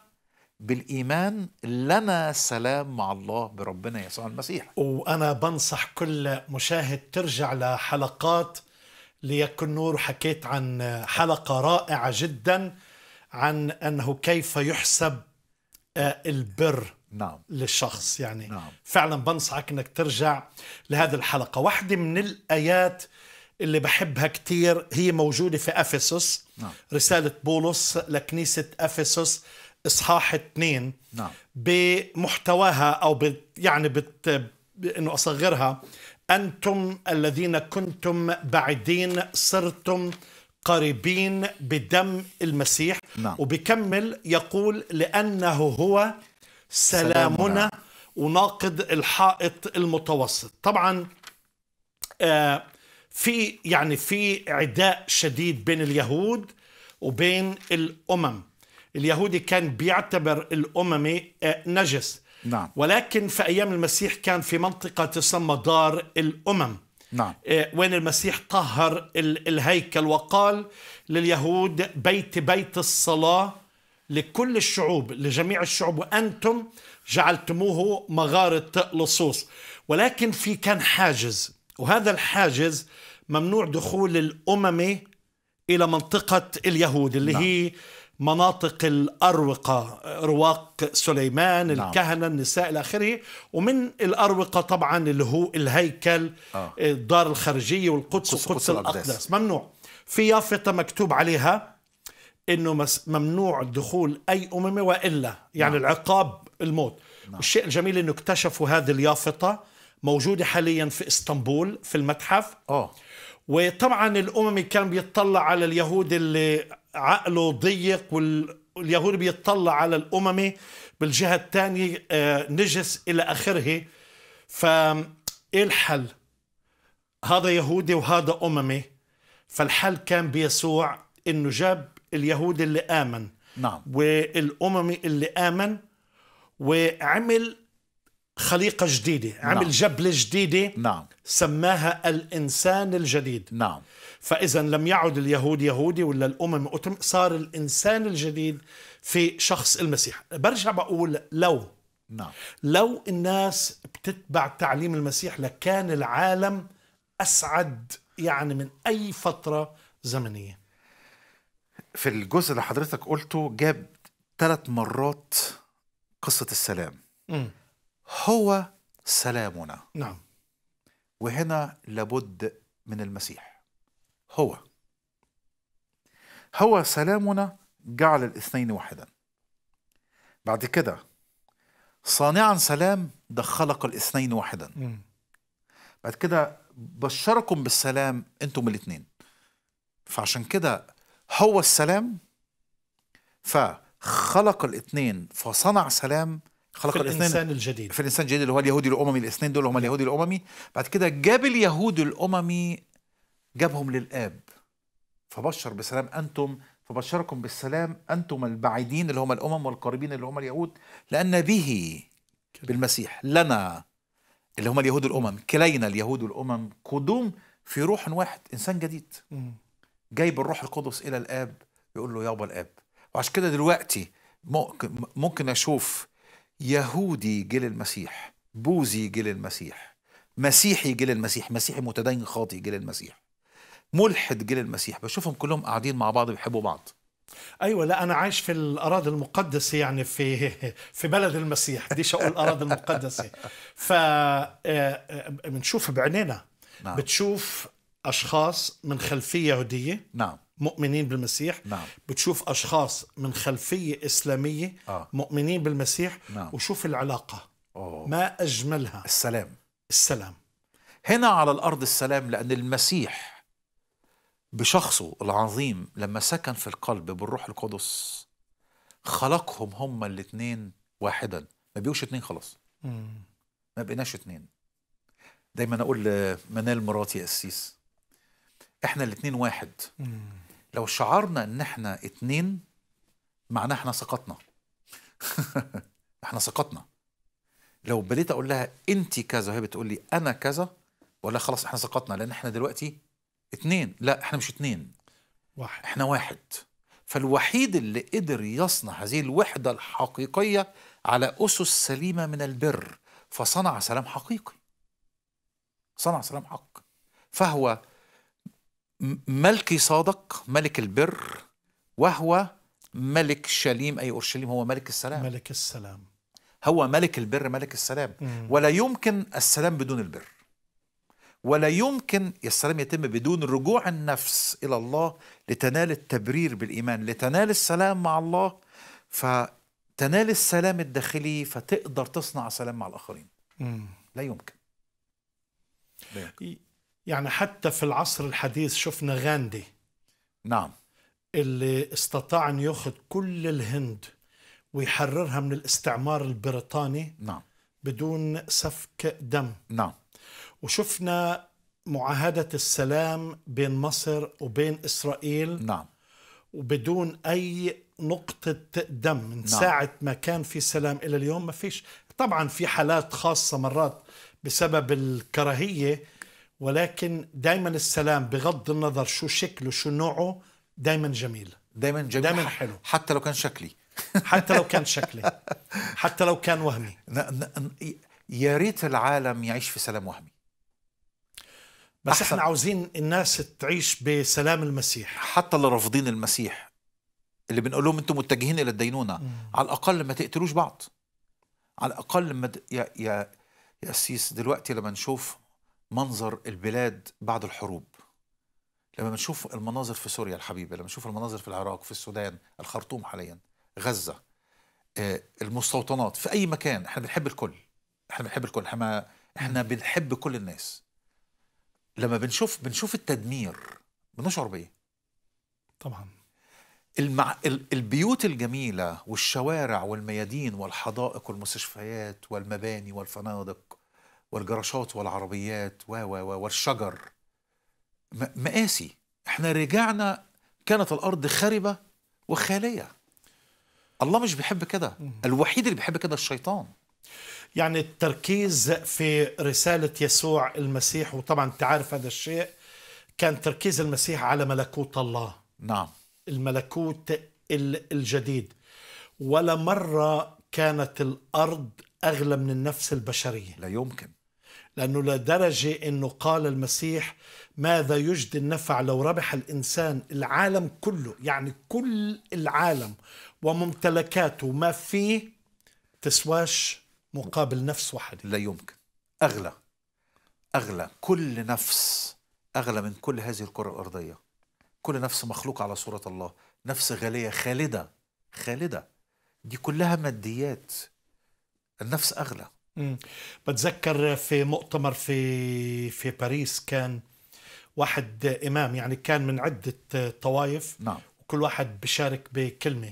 بالايمان لنا سلام مع الله بربنا يسوع المسيح وانا بنصح كل مشاهد ترجع لحلقات ليكن نور حكيت عن حلقه رائعه جدا عن انه كيف يحسب آه، البر نعم. للشخص يعني نعم. فعلا بنصحك انك ترجع لهذه الحلقه واحده من الايات اللي بحبها كتير هي موجوده في افسس نعم. رساله بولس لكنيسه افسس اصحاح اثنين نعم. بمحتواها او يعني بت انه اصغرها انتم الذين كنتم بعيدين صرتم قريبين بدم المسيح نعم. وبكمل يقول لانه هو سلامنا, سلامنا. وناقد الحائط المتوسط طبعا آه في يعني في عداء شديد بين اليهود وبين الامم اليهودي كان بيعتبر الأممي آه، نجس نعم. ولكن في أيام المسيح كان في منطقة تسمى دار الأمم نعم. آه، وين المسيح طهر الهيكل وقال لليهود بيت بيت الصلاة لكل الشعوب لجميع الشعوب وأنتم جعلتموه مغارة لصوص ولكن في كان حاجز وهذا الحاجز ممنوع دخول الأمم إلى منطقة اليهود اللي نعم. هي مناطق الأروقة رواق سليمان نعم. الكهنة النساء إلى آخره ومن الأروقة طبعا اللي هو الهيكل آه. الدار الخارجية والقدس والقدس القدس الأقدس. ممنوع في يافطة مكتوب عليها أنه ممنوع دخول أي أمم وإلا يعني نعم. العقاب الموت نعم. والشيء الجميل أنه اكتشفوا هذه اليافطة موجودة حاليا في اسطنبول في المتحف آه. وطبعا الامم كان بيطلع على اليهود اللي عقله ضيق واليهود بيطلع على الأمم بالجهة الثانية آه، نجس إلى آخره فإيه الحل هذا يهودي وهذا أممي فالحل كان بيسوع انه جاب اليهود اللي امن نعم والاممي اللي امن وعمل خليقة جديدة عمل نعم. جبلة جديدة نعم. سماها الإنسان الجديد نعم. فإذا لم يعد اليهود يهودي ولا الأمم أتم صار الإنسان الجديد في شخص المسيح برجع بقول لو نعم. لو الناس بتتبع تعليم المسيح لكان العالم أسعد يعني من أي فترة زمنية في الجزء اللي حضرتك قلته جاب ثلاث مرات قصة السلام م. هو سلامنا نعم وهنا لابد من المسيح هو هو سلامنا جعل الاثنين واحدا بعد كده صانعا سلام ده خلق الاثنين واحدا بعد كده بشركم بالسلام انتم الاثنين فعشان كده هو السلام فخلق الاثنين فصنع سلام خلق في الإنسان, الانسان الجديد في الانسان الجديد اللي هو اليهودي الاممي الاثنين دول هم اليهودي الاممي بعد كده جاب اليهود الاممي جابهم للاب فبشر بسلام انتم فبشركم بالسلام انتم البعيدين اللي هم الامم والقريبين اللي هم اليهود لان به بالمسيح لنا اللي هم اليهود الامم كلينا اليهود الامم قدوم في روح واحد انسان جديد جايب الروح القدس الى الاب يقول له يابا الاب وعشان كده دلوقتي ممكن اشوف يهودي جيل المسيح بوذي جيل المسيح مسيحي جيل المسيح مسيحي متدين خاطي جيل المسيح ملحد جيل المسيح بشوفهم كلهم قاعدين مع بعض بيحبوا بعض ايوه لا انا عايش في الاراضي المقدسه يعني في في بلد المسيح دي أقول الاراضي المقدسه ف آه، آه، بنشوف بعينينا نعم. بتشوف اشخاص من خلفيه يهوديه نعم مؤمنين بالمسيح نعم. بتشوف أشخاص من خلفية إسلامية آه. مؤمنين بالمسيح نعم. وشوف العلاقة أوه. ما أجملها السلام السلام هنا على الأرض السلام لأن المسيح بشخصه العظيم لما سكن في القلب بالروح القدس خلقهم هما الاثنين واحدا ما بيوش اثنين خلاص ما بقيناش اثنين دايما اقول لمنال مراتي قسيس احنا الاثنين واحد مم. لو شعرنا ان احنا اتنين معناه احنا سقطنا احنا سقطنا لو بديت اقول لها انت كذا وهي بتقول لي انا كذا ولا خلاص احنا سقطنا لان احنا دلوقتي اتنين لا احنا مش اتنين واحد احنا واحد فالوحيد اللي قدر يصنع هذه الوحده الحقيقيه على اسس سليمه من البر فصنع سلام حقيقي صنع سلام حق فهو ملكي صادق ملك البر وهو ملك شليم أي أورشليم هو ملك السلام ملك السلام هو ملك البر ملك السلام مم. ولا يمكن السلام بدون البر ولا يمكن السلام يتم بدون رجوع النفس إلى الله لتنال التبرير بالإيمان لتنال السلام مع الله فتنال السلام الداخلي فتقدر تصنع سلام مع الآخرين مم. لا يمكن, لا يمكن. يعني حتى في العصر الحديث شفنا غاندي نعم اللي استطاع أن يأخذ كل الهند ويحررها من الاستعمار البريطاني نعم بدون سفك دم نعم وشفنا معاهدة السلام بين مصر وبين إسرائيل نعم وبدون أي نقطة دم من نعم. ساعة ما كان في سلام إلى اليوم ما فيش طبعا في حالات خاصة مرات بسبب الكراهية ولكن دائما السلام بغض النظر شو شكله شو نوعه دائما جميل دائما جميل دائما حلو حتى لو كان شكلي حتى لو كان شكلي حتى لو كان وهمي يا ريت العالم يعيش في سلام وهمي بس أحسن. احنا عاوزين الناس تعيش بسلام المسيح حتى اللي رافضين المسيح اللي بنقول لهم انتم متجهين الى الدينونه مم. على الاقل ما تقتلوش بعض على الاقل ما د... يا يا يا سيس دلوقتي لما نشوف منظر البلاد بعد الحروب لما بنشوف المناظر في سوريا الحبيبة لما بنشوف المناظر في العراق في السودان الخرطوم حاليا غزة آه، المستوطنات في أي مكان احنا بنحب الكل احنا بنحب الكل احنا, احنا بنحب كل الناس لما بنشوف بنشوف التدمير بنشعر بايه طبعا المع... البيوت الجميلة والشوارع والميادين والحدائق والمستشفيات والمباني والفنادق والجراشات والعربيات و و والشجر مقاسي احنا رجعنا كانت الارض خربه وخاليه الله مش بيحب كده الوحيد اللي بيحب كده الشيطان يعني التركيز في رسالة يسوع المسيح وطبعا أنت عارف هذا الشيء كان تركيز المسيح على ملكوت الله نعم الملكوت الجديد ولا مرة كانت الأرض أغلى من النفس البشرية لا يمكن لأنه لدرجة أنه قال المسيح ماذا يجدي النفع لو ربح الإنسان العالم كله يعني كل العالم وممتلكاته ما فيه تسواش مقابل نفس واحدة لا يمكن أغلى أغلى كل نفس أغلى من كل هذه الكرة الأرضية كل نفس مخلوقة على صورة الله نفس غالية خالدة خالدة دي كلها ماديات النفس أغلى مم. بتذكر في مؤتمر في في باريس كان واحد امام يعني كان من عده طوائف نعم. وكل واحد بشارك بكلمه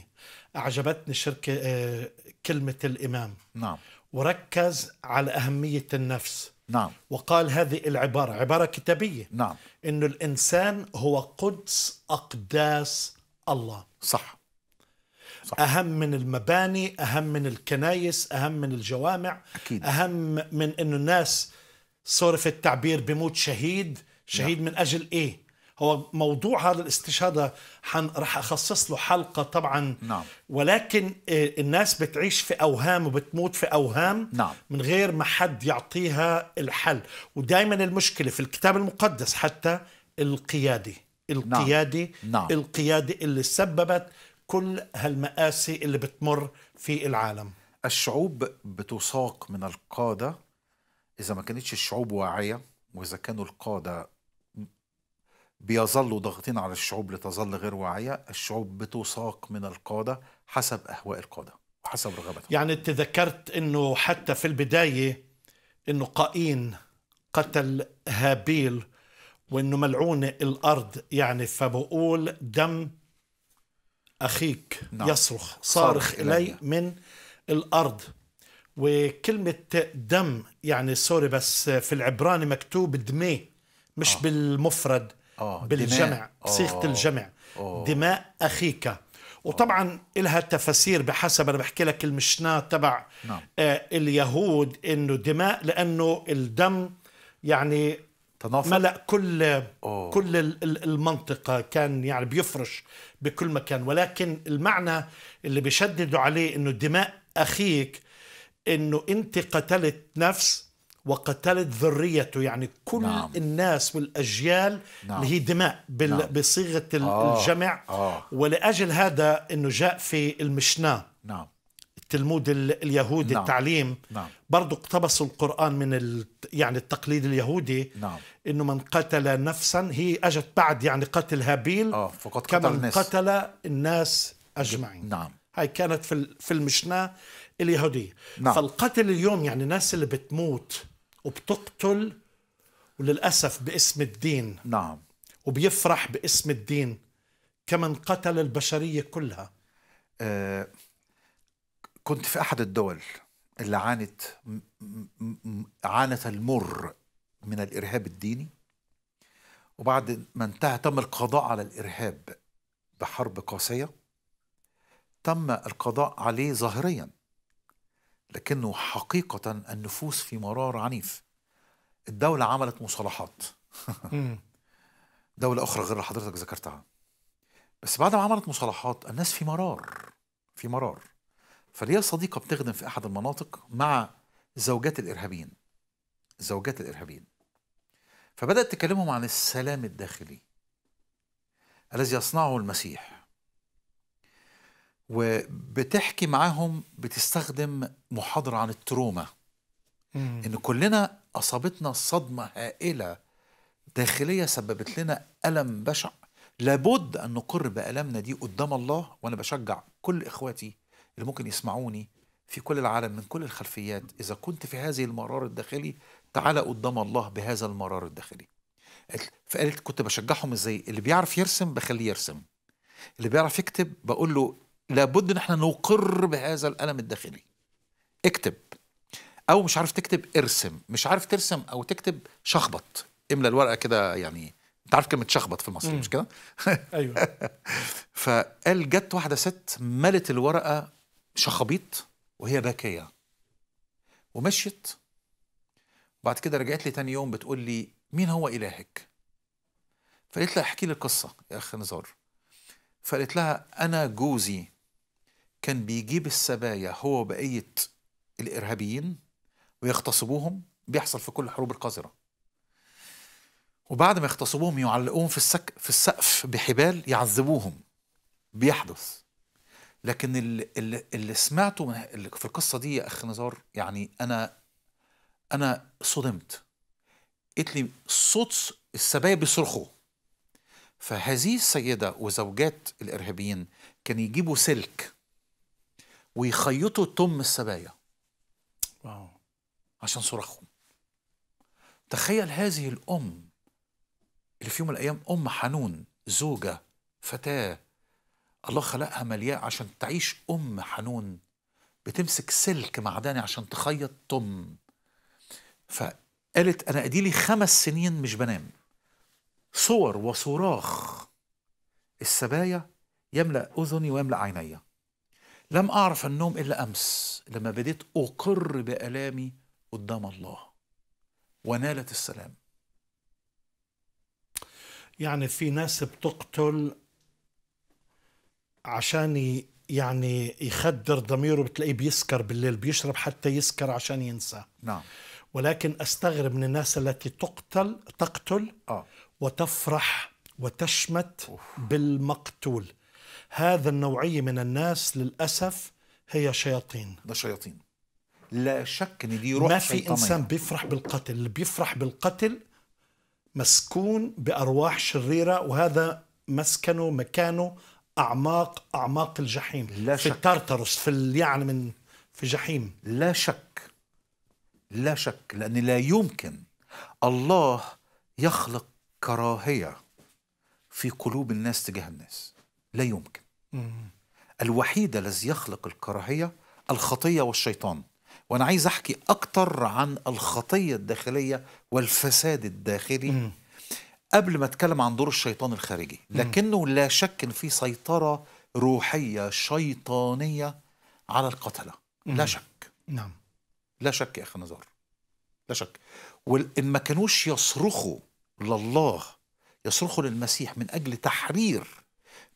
اعجبتني شركه آه، كلمه الامام نعم وركز على اهميه النفس نعم وقال هذه العباره عباره كتابيه نعم انه الانسان هو قدس اقداس الله صح صح. أهم من المباني أهم من الكنايس أهم من الجوامع أكيد. أهم من أنه الناس صرف التعبير بموت شهيد شهيد نعم. من أجل إيه هو موضوع هذا الاستشهاد رح أخصص له حلقة طبعا نعم. ولكن آه، الناس بتعيش في أوهام وبتموت في أوهام نعم. من غير ما حد يعطيها الحل ودائما المشكلة في الكتاب المقدس حتى القيادي نعم. القيادي نعم. القيادي اللي سببت كل هالمآسي اللي بتمر في العالم الشعوب بتساق من القادة إذا ما كانتش الشعوب واعية وإذا كانوا القادة بيظلوا ضاغطين على الشعوب لتظل غير واعية الشعوب بتساق من القادة حسب أهواء القادة وحسب رغبتهم يعني تذكرت أنه حتى في البداية أنه قائين قتل هابيل وأنه ملعونة الأرض يعني فبقول دم أخيك نعم. يصرخ صارخ إلي من الأرض وكلمة دم يعني سوري بس في العبراني مكتوب دمي مش آه. بالمفرد آه. بالجمع آه. صيغة الجمع أوه. دماء أخيك وطبعا إلها تفسير بحسب أنا بحكي لك المشناة تبع نعم. آه اليهود إنه دماء لأنه الدم يعني تنافر ملأ كل أوه. كل المنطقة كان يعني بيفرش بكل مكان ولكن المعنى اللي بيشددوا عليه إنه دماء أخيك إنه أنت قتلت نفس وقتلت ذريته يعني كل نعم. الناس والأجيال نعم. اللي هي دماء بال... نعم. بصيغة آه. الجمع آه. آه. ولأجل هذا إنه جاء في المشناه نعم تلمود اليهودي نعم. التعليم نعم. برضو اقتبسوا القرآن من ال... يعني التقليد اليهودي نعم. انه من قتل نفسا هي اجت بعد يعني قتل هابيل آه فقد قتل الناس. قتل الناس اجمعين نعم هاي كانت في في المشنا اليهوديه نعم. فالقتل اليوم يعني الناس اللي بتموت وبتقتل وللاسف باسم الدين نعم وبيفرح باسم الدين كمن قتل البشريه كلها أه كنت في احد الدول اللي عانت عانت المر من الارهاب الديني وبعد ما انتهى تم القضاء على الارهاب بحرب قاسيه تم القضاء عليه ظاهريا لكنه حقيقه النفوس في مرار عنيف الدوله عملت مصالحات دوله اخرى غير اللي حضرتك ذكرتها بس بعد ما عملت مصالحات الناس في مرار في مرار فليا صديقة بتخدم في أحد المناطق مع زوجات الإرهابيين زوجات الإرهابيين فبدأت تكلمهم عن السلام الداخلي الذي يصنعه المسيح وبتحكي معاهم بتستخدم محاضرة عن التروما إن كلنا أصابتنا صدمة هائلة داخلية سببت لنا ألم بشع لابد أن نقر بألمنا دي قدام الله وأنا بشجع كل إخواتي اللي ممكن يسمعوني في كل العالم من كل الخلفيات إذا كنت في هذه المرار الداخلي تعال قدام الله بهذا المرار الداخلي فقالت كنت بشجعهم ازاي اللي بيعرف يرسم بخليه يرسم اللي بيعرف يكتب بقول له لابد ان احنا نقر بهذا الالم الداخلي اكتب او مش عارف تكتب ارسم مش عارف ترسم او تكتب شخبط املى الورقه كده يعني انت عارف كلمه شخبط في المصري مش كده ايوه فقال جت واحده ست ملت الورقه شخبيط وهي باكية ومشيت وبعد كده رجعت لي تاني يوم بتقول لي مين هو إلهك فقالت لها احكي لي القصة يا أخ نزار فقالت لها أنا جوزي كان بيجيب السبايا هو وبقية الإرهابيين ويغتصبوهم بيحصل في كل الحروب القذرة وبعد ما يغتصبوهم يعلقوهم في في السقف بحبال يعذبوهم بيحدث لكن اللي, اللي سمعته في القصه دي يا اخ نزار يعني انا انا صدمت قلت لي صوت السبايا بيصرخوا فهذه السيده وزوجات الارهابيين كانوا يجيبوا سلك ويخيطوا تم السبايا واو عشان صراخهم تخيل هذه الام اللي في يوم من الايام ام حنون زوجه فتاه الله خلقها ملياء عشان تعيش أم حنون بتمسك سلك معدني عشان تخيط طم فقالت أنا أديلي خمس سنين مش بنام صور وصراخ السبايا يملأ أذني ويملأ عيني لم أعرف النوم إلا أمس لما بديت أقر بآلامي قدام الله ونالت السلام يعني في ناس بتقتل عشان يعني يخدر ضميره بتلاقيه بيسكر بالليل بيشرب حتى يسكر عشان ينسى نعم ولكن استغرب من الناس التي تقتل تقتل آه. وتفرح وتشمت أوه. بالمقتول هذا النوعية من الناس للأسف هي شياطين ده شياطين لا شك ان دي روح ما في شيطانية. انسان بيفرح بالقتل اللي بيفرح بالقتل مسكون بارواح شريره وهذا مسكنه مكانه اعماق اعماق الجحيم لا في شك. التارتروس في ال... يعني من في جحيم لا شك لا شك لان لا يمكن الله يخلق كراهيه في قلوب الناس تجاه الناس لا يمكن الوحيد الذي يخلق الكراهيه الخطيه والشيطان وانا عايز احكي اكتر عن الخطيه الداخليه والفساد الداخلي مم. قبل ما اتكلم عن دور الشيطان الخارجي لكنه لا شك في سيطرة روحية شيطانية على القتلة لا شك نعم لا شك يا أخي نزار لا شك وإن ما كانوش يصرخوا لله يصرخوا للمسيح من أجل تحرير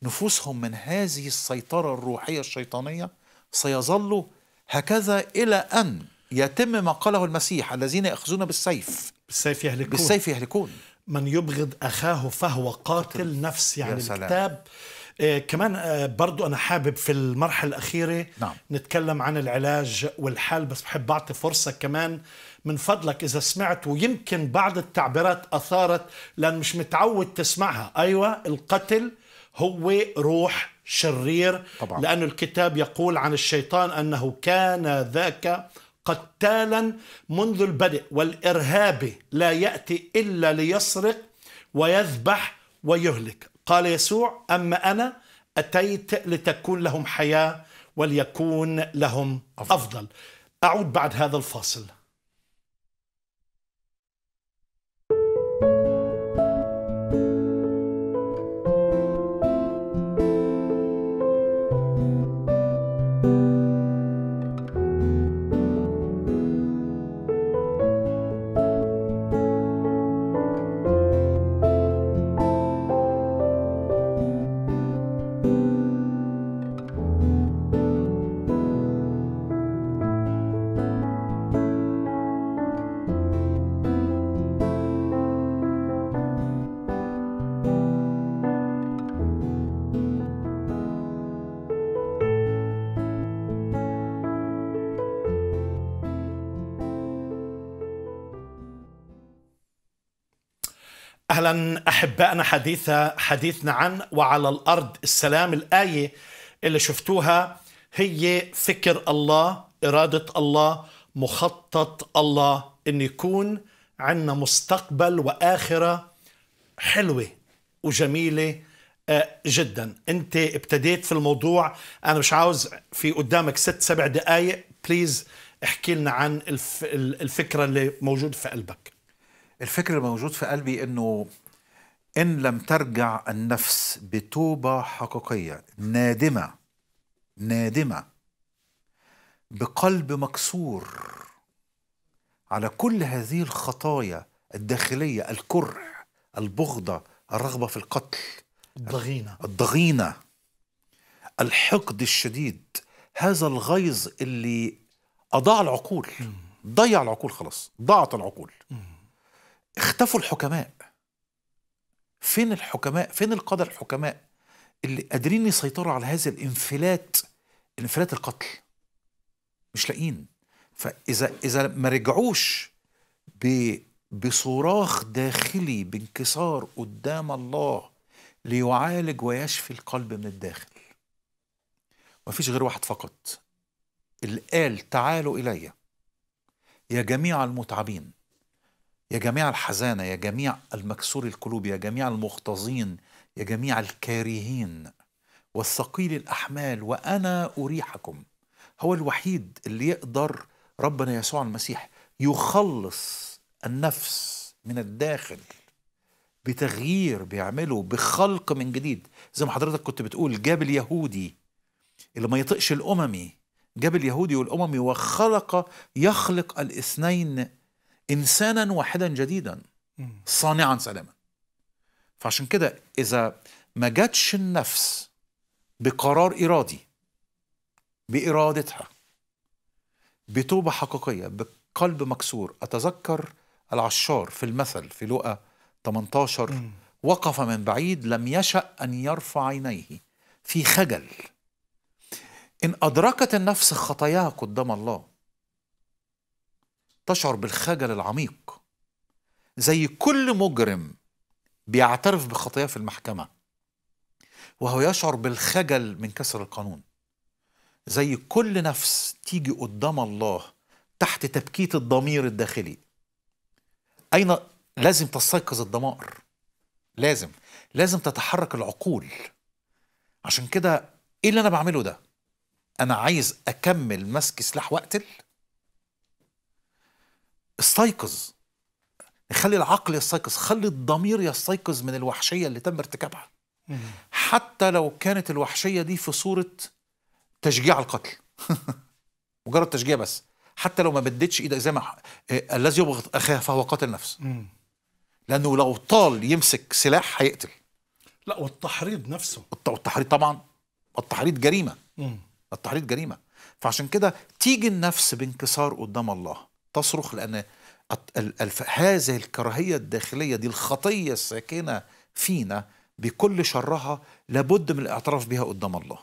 نفوسهم من هذه السيطرة الروحية الشيطانية سيظلوا هكذا إلى أن يتم ما قاله المسيح الذين يأخذون بالسيف بالسيف يهلكون بالسيف يهلكون من يبغض أخاه فهو قاتل, نفس يعني الكتاب آه كمان آه برضو أنا حابب في المرحلة الأخيرة نعم. نتكلم عن العلاج والحال بس بحب أعطي فرصة كمان من فضلك إذا سمعت ويمكن بعض التعبيرات أثارت لأن مش متعود تسمعها أيوة القتل هو روح شرير طبعا. لأن الكتاب يقول عن الشيطان أنه كان ذاك قتالا منذ البدء والارهابي لا ياتي الا ليسرق ويذبح ويهلك قال يسوع اما انا اتيت لتكون لهم حياه وليكون لهم افضل اعود بعد هذا الفاصل أحبائنا حديثة حديثنا عن وعلى الأرض السلام الآية اللي شفتوها هي فكر الله إرادة الله مخطط الله إن يكون عندنا مستقبل وآخرة حلوة وجميلة آه، جدا أنت ابتديت في الموضوع أنا مش عاوز في قدامك ست سبع دقايق بليز احكي لنا عن الفكرة اللي موجودة في قلبك الفكر الموجود في قلبي انه إن لم ترجع النفس بتوبة حقيقية نادمة نادمة بقلب مكسور على كل هذه الخطايا الداخلية الكره البغضة الرغبة في القتل الضغينة الضغينة الحقد الشديد هذا الغيظ اللي أضاع العقول ضيع العقول خلاص ضاعت العقول اختفوا الحكماء فين الحكماء فين القادة الحكماء اللي قادرين يسيطروا على هذا الانفلات انفلات القتل مش لاقيين فاذا اذا ما رجعوش ب بصراخ داخلي بانكسار قدام الله ليعالج ويشفي القلب من الداخل مفيش غير واحد فقط اللي قال تعالوا إلي يا جميع المتعبين يا جميع الحزانة يا جميع المكسور القلوب يا جميع المختزين يا جميع الكارهين والثقيل الأحمال وأنا أريحكم هو الوحيد اللي يقدر ربنا يسوع المسيح يخلص النفس من الداخل بتغيير بيعمله بخلق من جديد زي ما حضرتك كنت بتقول جاب اليهودي اللي ما يطقش الأممي جاب اليهودي والأممي وخلق يخلق الاثنين إنسانا واحدا جديدا صانعا سلاما فعشان كده إذا ما جاتش النفس بقرار إرادي بإرادتها بتوبة حقيقية بقلب مكسور أتذكر العشار في المثل في لوقا 18 وقف من بعيد لم يشأ أن يرفع عينيه في خجل إن أدركت النفس خطاياها قدام الله تشعر بالخجل العميق زي كل مجرم بيعترف بخطاياه في المحكمه وهو يشعر بالخجل من كسر القانون زي كل نفس تيجي قدام الله تحت تبكيت الضمير الداخلي اين لازم تستيقظ الضمائر لازم لازم تتحرك العقول عشان كده ايه اللي انا بعمله ده انا عايز اكمل مسك سلاح واقتل استيقظ خلي العقل يستيقظ خلي الضمير يستيقظ من الوحشية اللي تم ارتكابها حتى لو كانت الوحشية دي في صورة تشجيع القتل مجرد تشجيع بس حتى لو ما بدتش ايدك زي ما إيه الذي يبغض اخاه فهو قاتل نفسه لانه لو طال يمسك سلاح هيقتل لا والتحريض نفسه والتحريض طبعا التحريض جريمه مم. التحريض جريمه فعشان كده تيجي النفس بانكسار قدام الله تصرخ لأن هذه الكراهية الداخلية دي الخطية الساكنة فينا بكل شرها لابد من الاعتراف بها قدام الله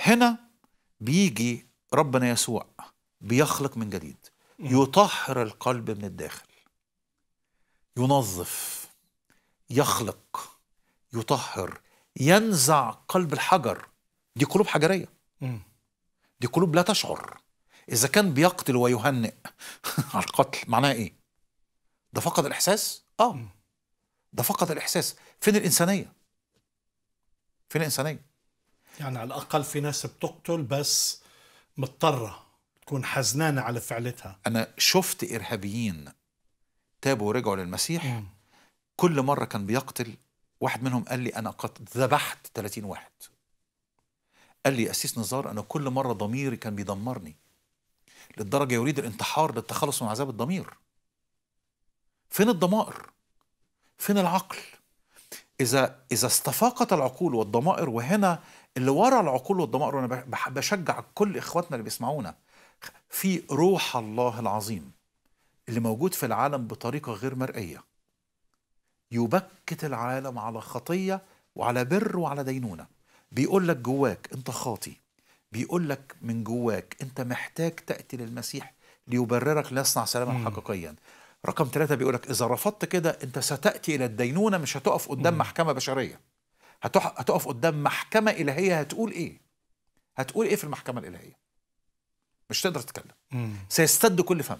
هنا بيجي ربنا يسوع بيخلق من جديد يطهر القلب من الداخل ينظف يخلق يطهر ينزع قلب الحجر دي قلوب حجرية دي قلوب لا تشعر إذا كان بيقتل ويهنئ على القتل معناه إيه؟ ده فقد الإحساس؟ آه ده فقد الإحساس فين الإنسانية؟ فين الإنسانية؟ يعني على الأقل في ناس بتقتل بس مضطرة تكون حزنانة على فعلتها أنا شفت إرهابيين تابوا ورجعوا للمسيح مم. كل مرة كان بيقتل واحد منهم قال لي أنا قد ذبحت 30 واحد قال لي أسيس نزار أنا كل مرة ضميري كان بيدمرني للدرجة يريد الانتحار للتخلص من عذاب الضمير فين الضمائر فين العقل إذا إذا استفاقت العقول والضمائر وهنا اللي ورا العقول والضمائر وأنا بشجع كل إخواتنا اللي بيسمعونا في روح الله العظيم اللي موجود في العالم بطريقة غير مرئية يبكت العالم على خطية وعلى بر وعلى دينونة بيقول لك جواك أنت خاطي بيقول لك من جواك انت محتاج تاتي للمسيح ليبررك ليصنع سلاما حقيقيا رقم ثلاثة بيقول لك إذا رفضت كده أنت ستأتي إلى الدينونة مش هتقف قدام مم. محكمة بشرية هتقف قدام محكمة إلهية هتقول إيه هتقول إيه في المحكمة الإلهية مش تقدر تتكلم سيستد كل فم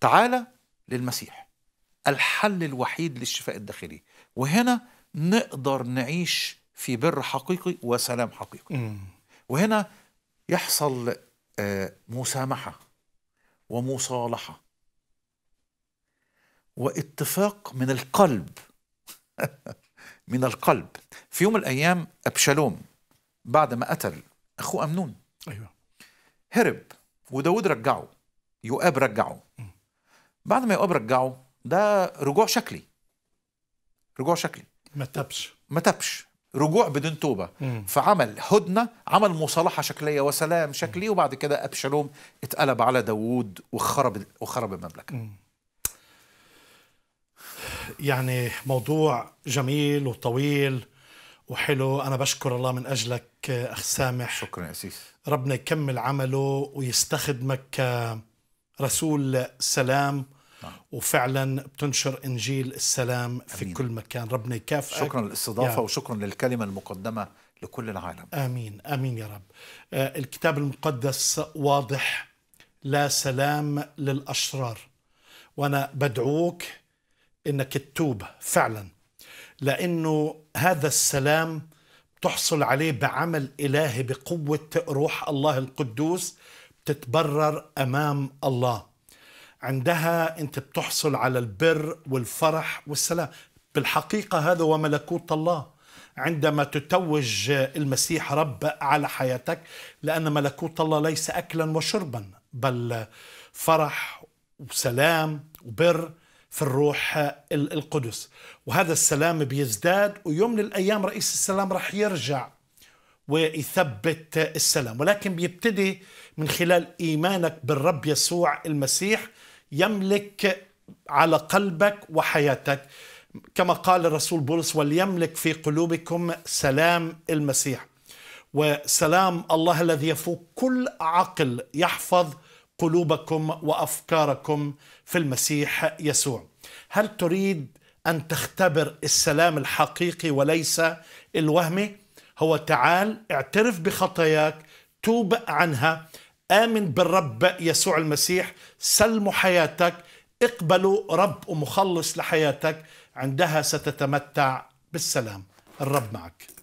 تعالى للمسيح الحل الوحيد للشفاء الداخلي وهنا نقدر نعيش في بر حقيقي وسلام حقيقي مم. وهنا يحصل آه، مسامحه ومصالحه واتفاق من القلب من القلب في يوم من الايام ابشالوم بعد ما قتل اخوه امنون ايوه هرب وداود رجعه يؤاب رجعه بعد ما يؤاب رجعه ده رجوع شكلي رجوع شكلي ما تبش ما تبش رجوع بدون توبه مم. فعمل هدنه عمل مصالحه شكليه وسلام شكلي وبعد كده ابشالوم اتقلب على داوود وخرب وخرب المملكه مم. يعني موضوع جميل وطويل وحلو انا بشكر الله من اجلك اخ سامح شكرا يا سيس ربنا يكمل عمله ويستخدمك كرسول آه، سلام نعم. وفعلا بتنشر انجيل السلام في أمين. كل مكان ربنا يكافئك شكرا للاستضافه وشكرا للكلمه المقدمه لكل العالم امين امين يا رب آه، الكتاب المقدس واضح لا سلام للاشرار وانا بدعوك انك تتوب فعلا لانه هذا السلام تحصل عليه بعمل الهي بقوه روح الله القدوس بتتبرر امام الله عندها انت بتحصل على البر والفرح والسلام بالحقيقه هذا هو ملكوت الله عندما تتوج المسيح رب على حياتك لان ملكوت الله ليس اكلا وشربا بل فرح وسلام وبر في الروح القدس وهذا السلام بيزداد ويوم من الايام رئيس السلام رح يرجع ويثبت السلام ولكن بيبتدي من خلال ايمانك بالرب يسوع المسيح يملك على قلبك وحياتك كما قال الرسول بولس وليملك في قلوبكم سلام المسيح وسلام الله الذي يفوق كل عقل يحفظ قلوبكم وافكاركم في المسيح يسوع. هل تريد ان تختبر السلام الحقيقي وليس الوهمي؟ هو تعال اعترف بخطاياك توب عنها آمن بالرب يسوع المسيح سلموا حياتك اقبلوا رب ومخلص لحياتك عندها ستتمتع بالسلام الرب معك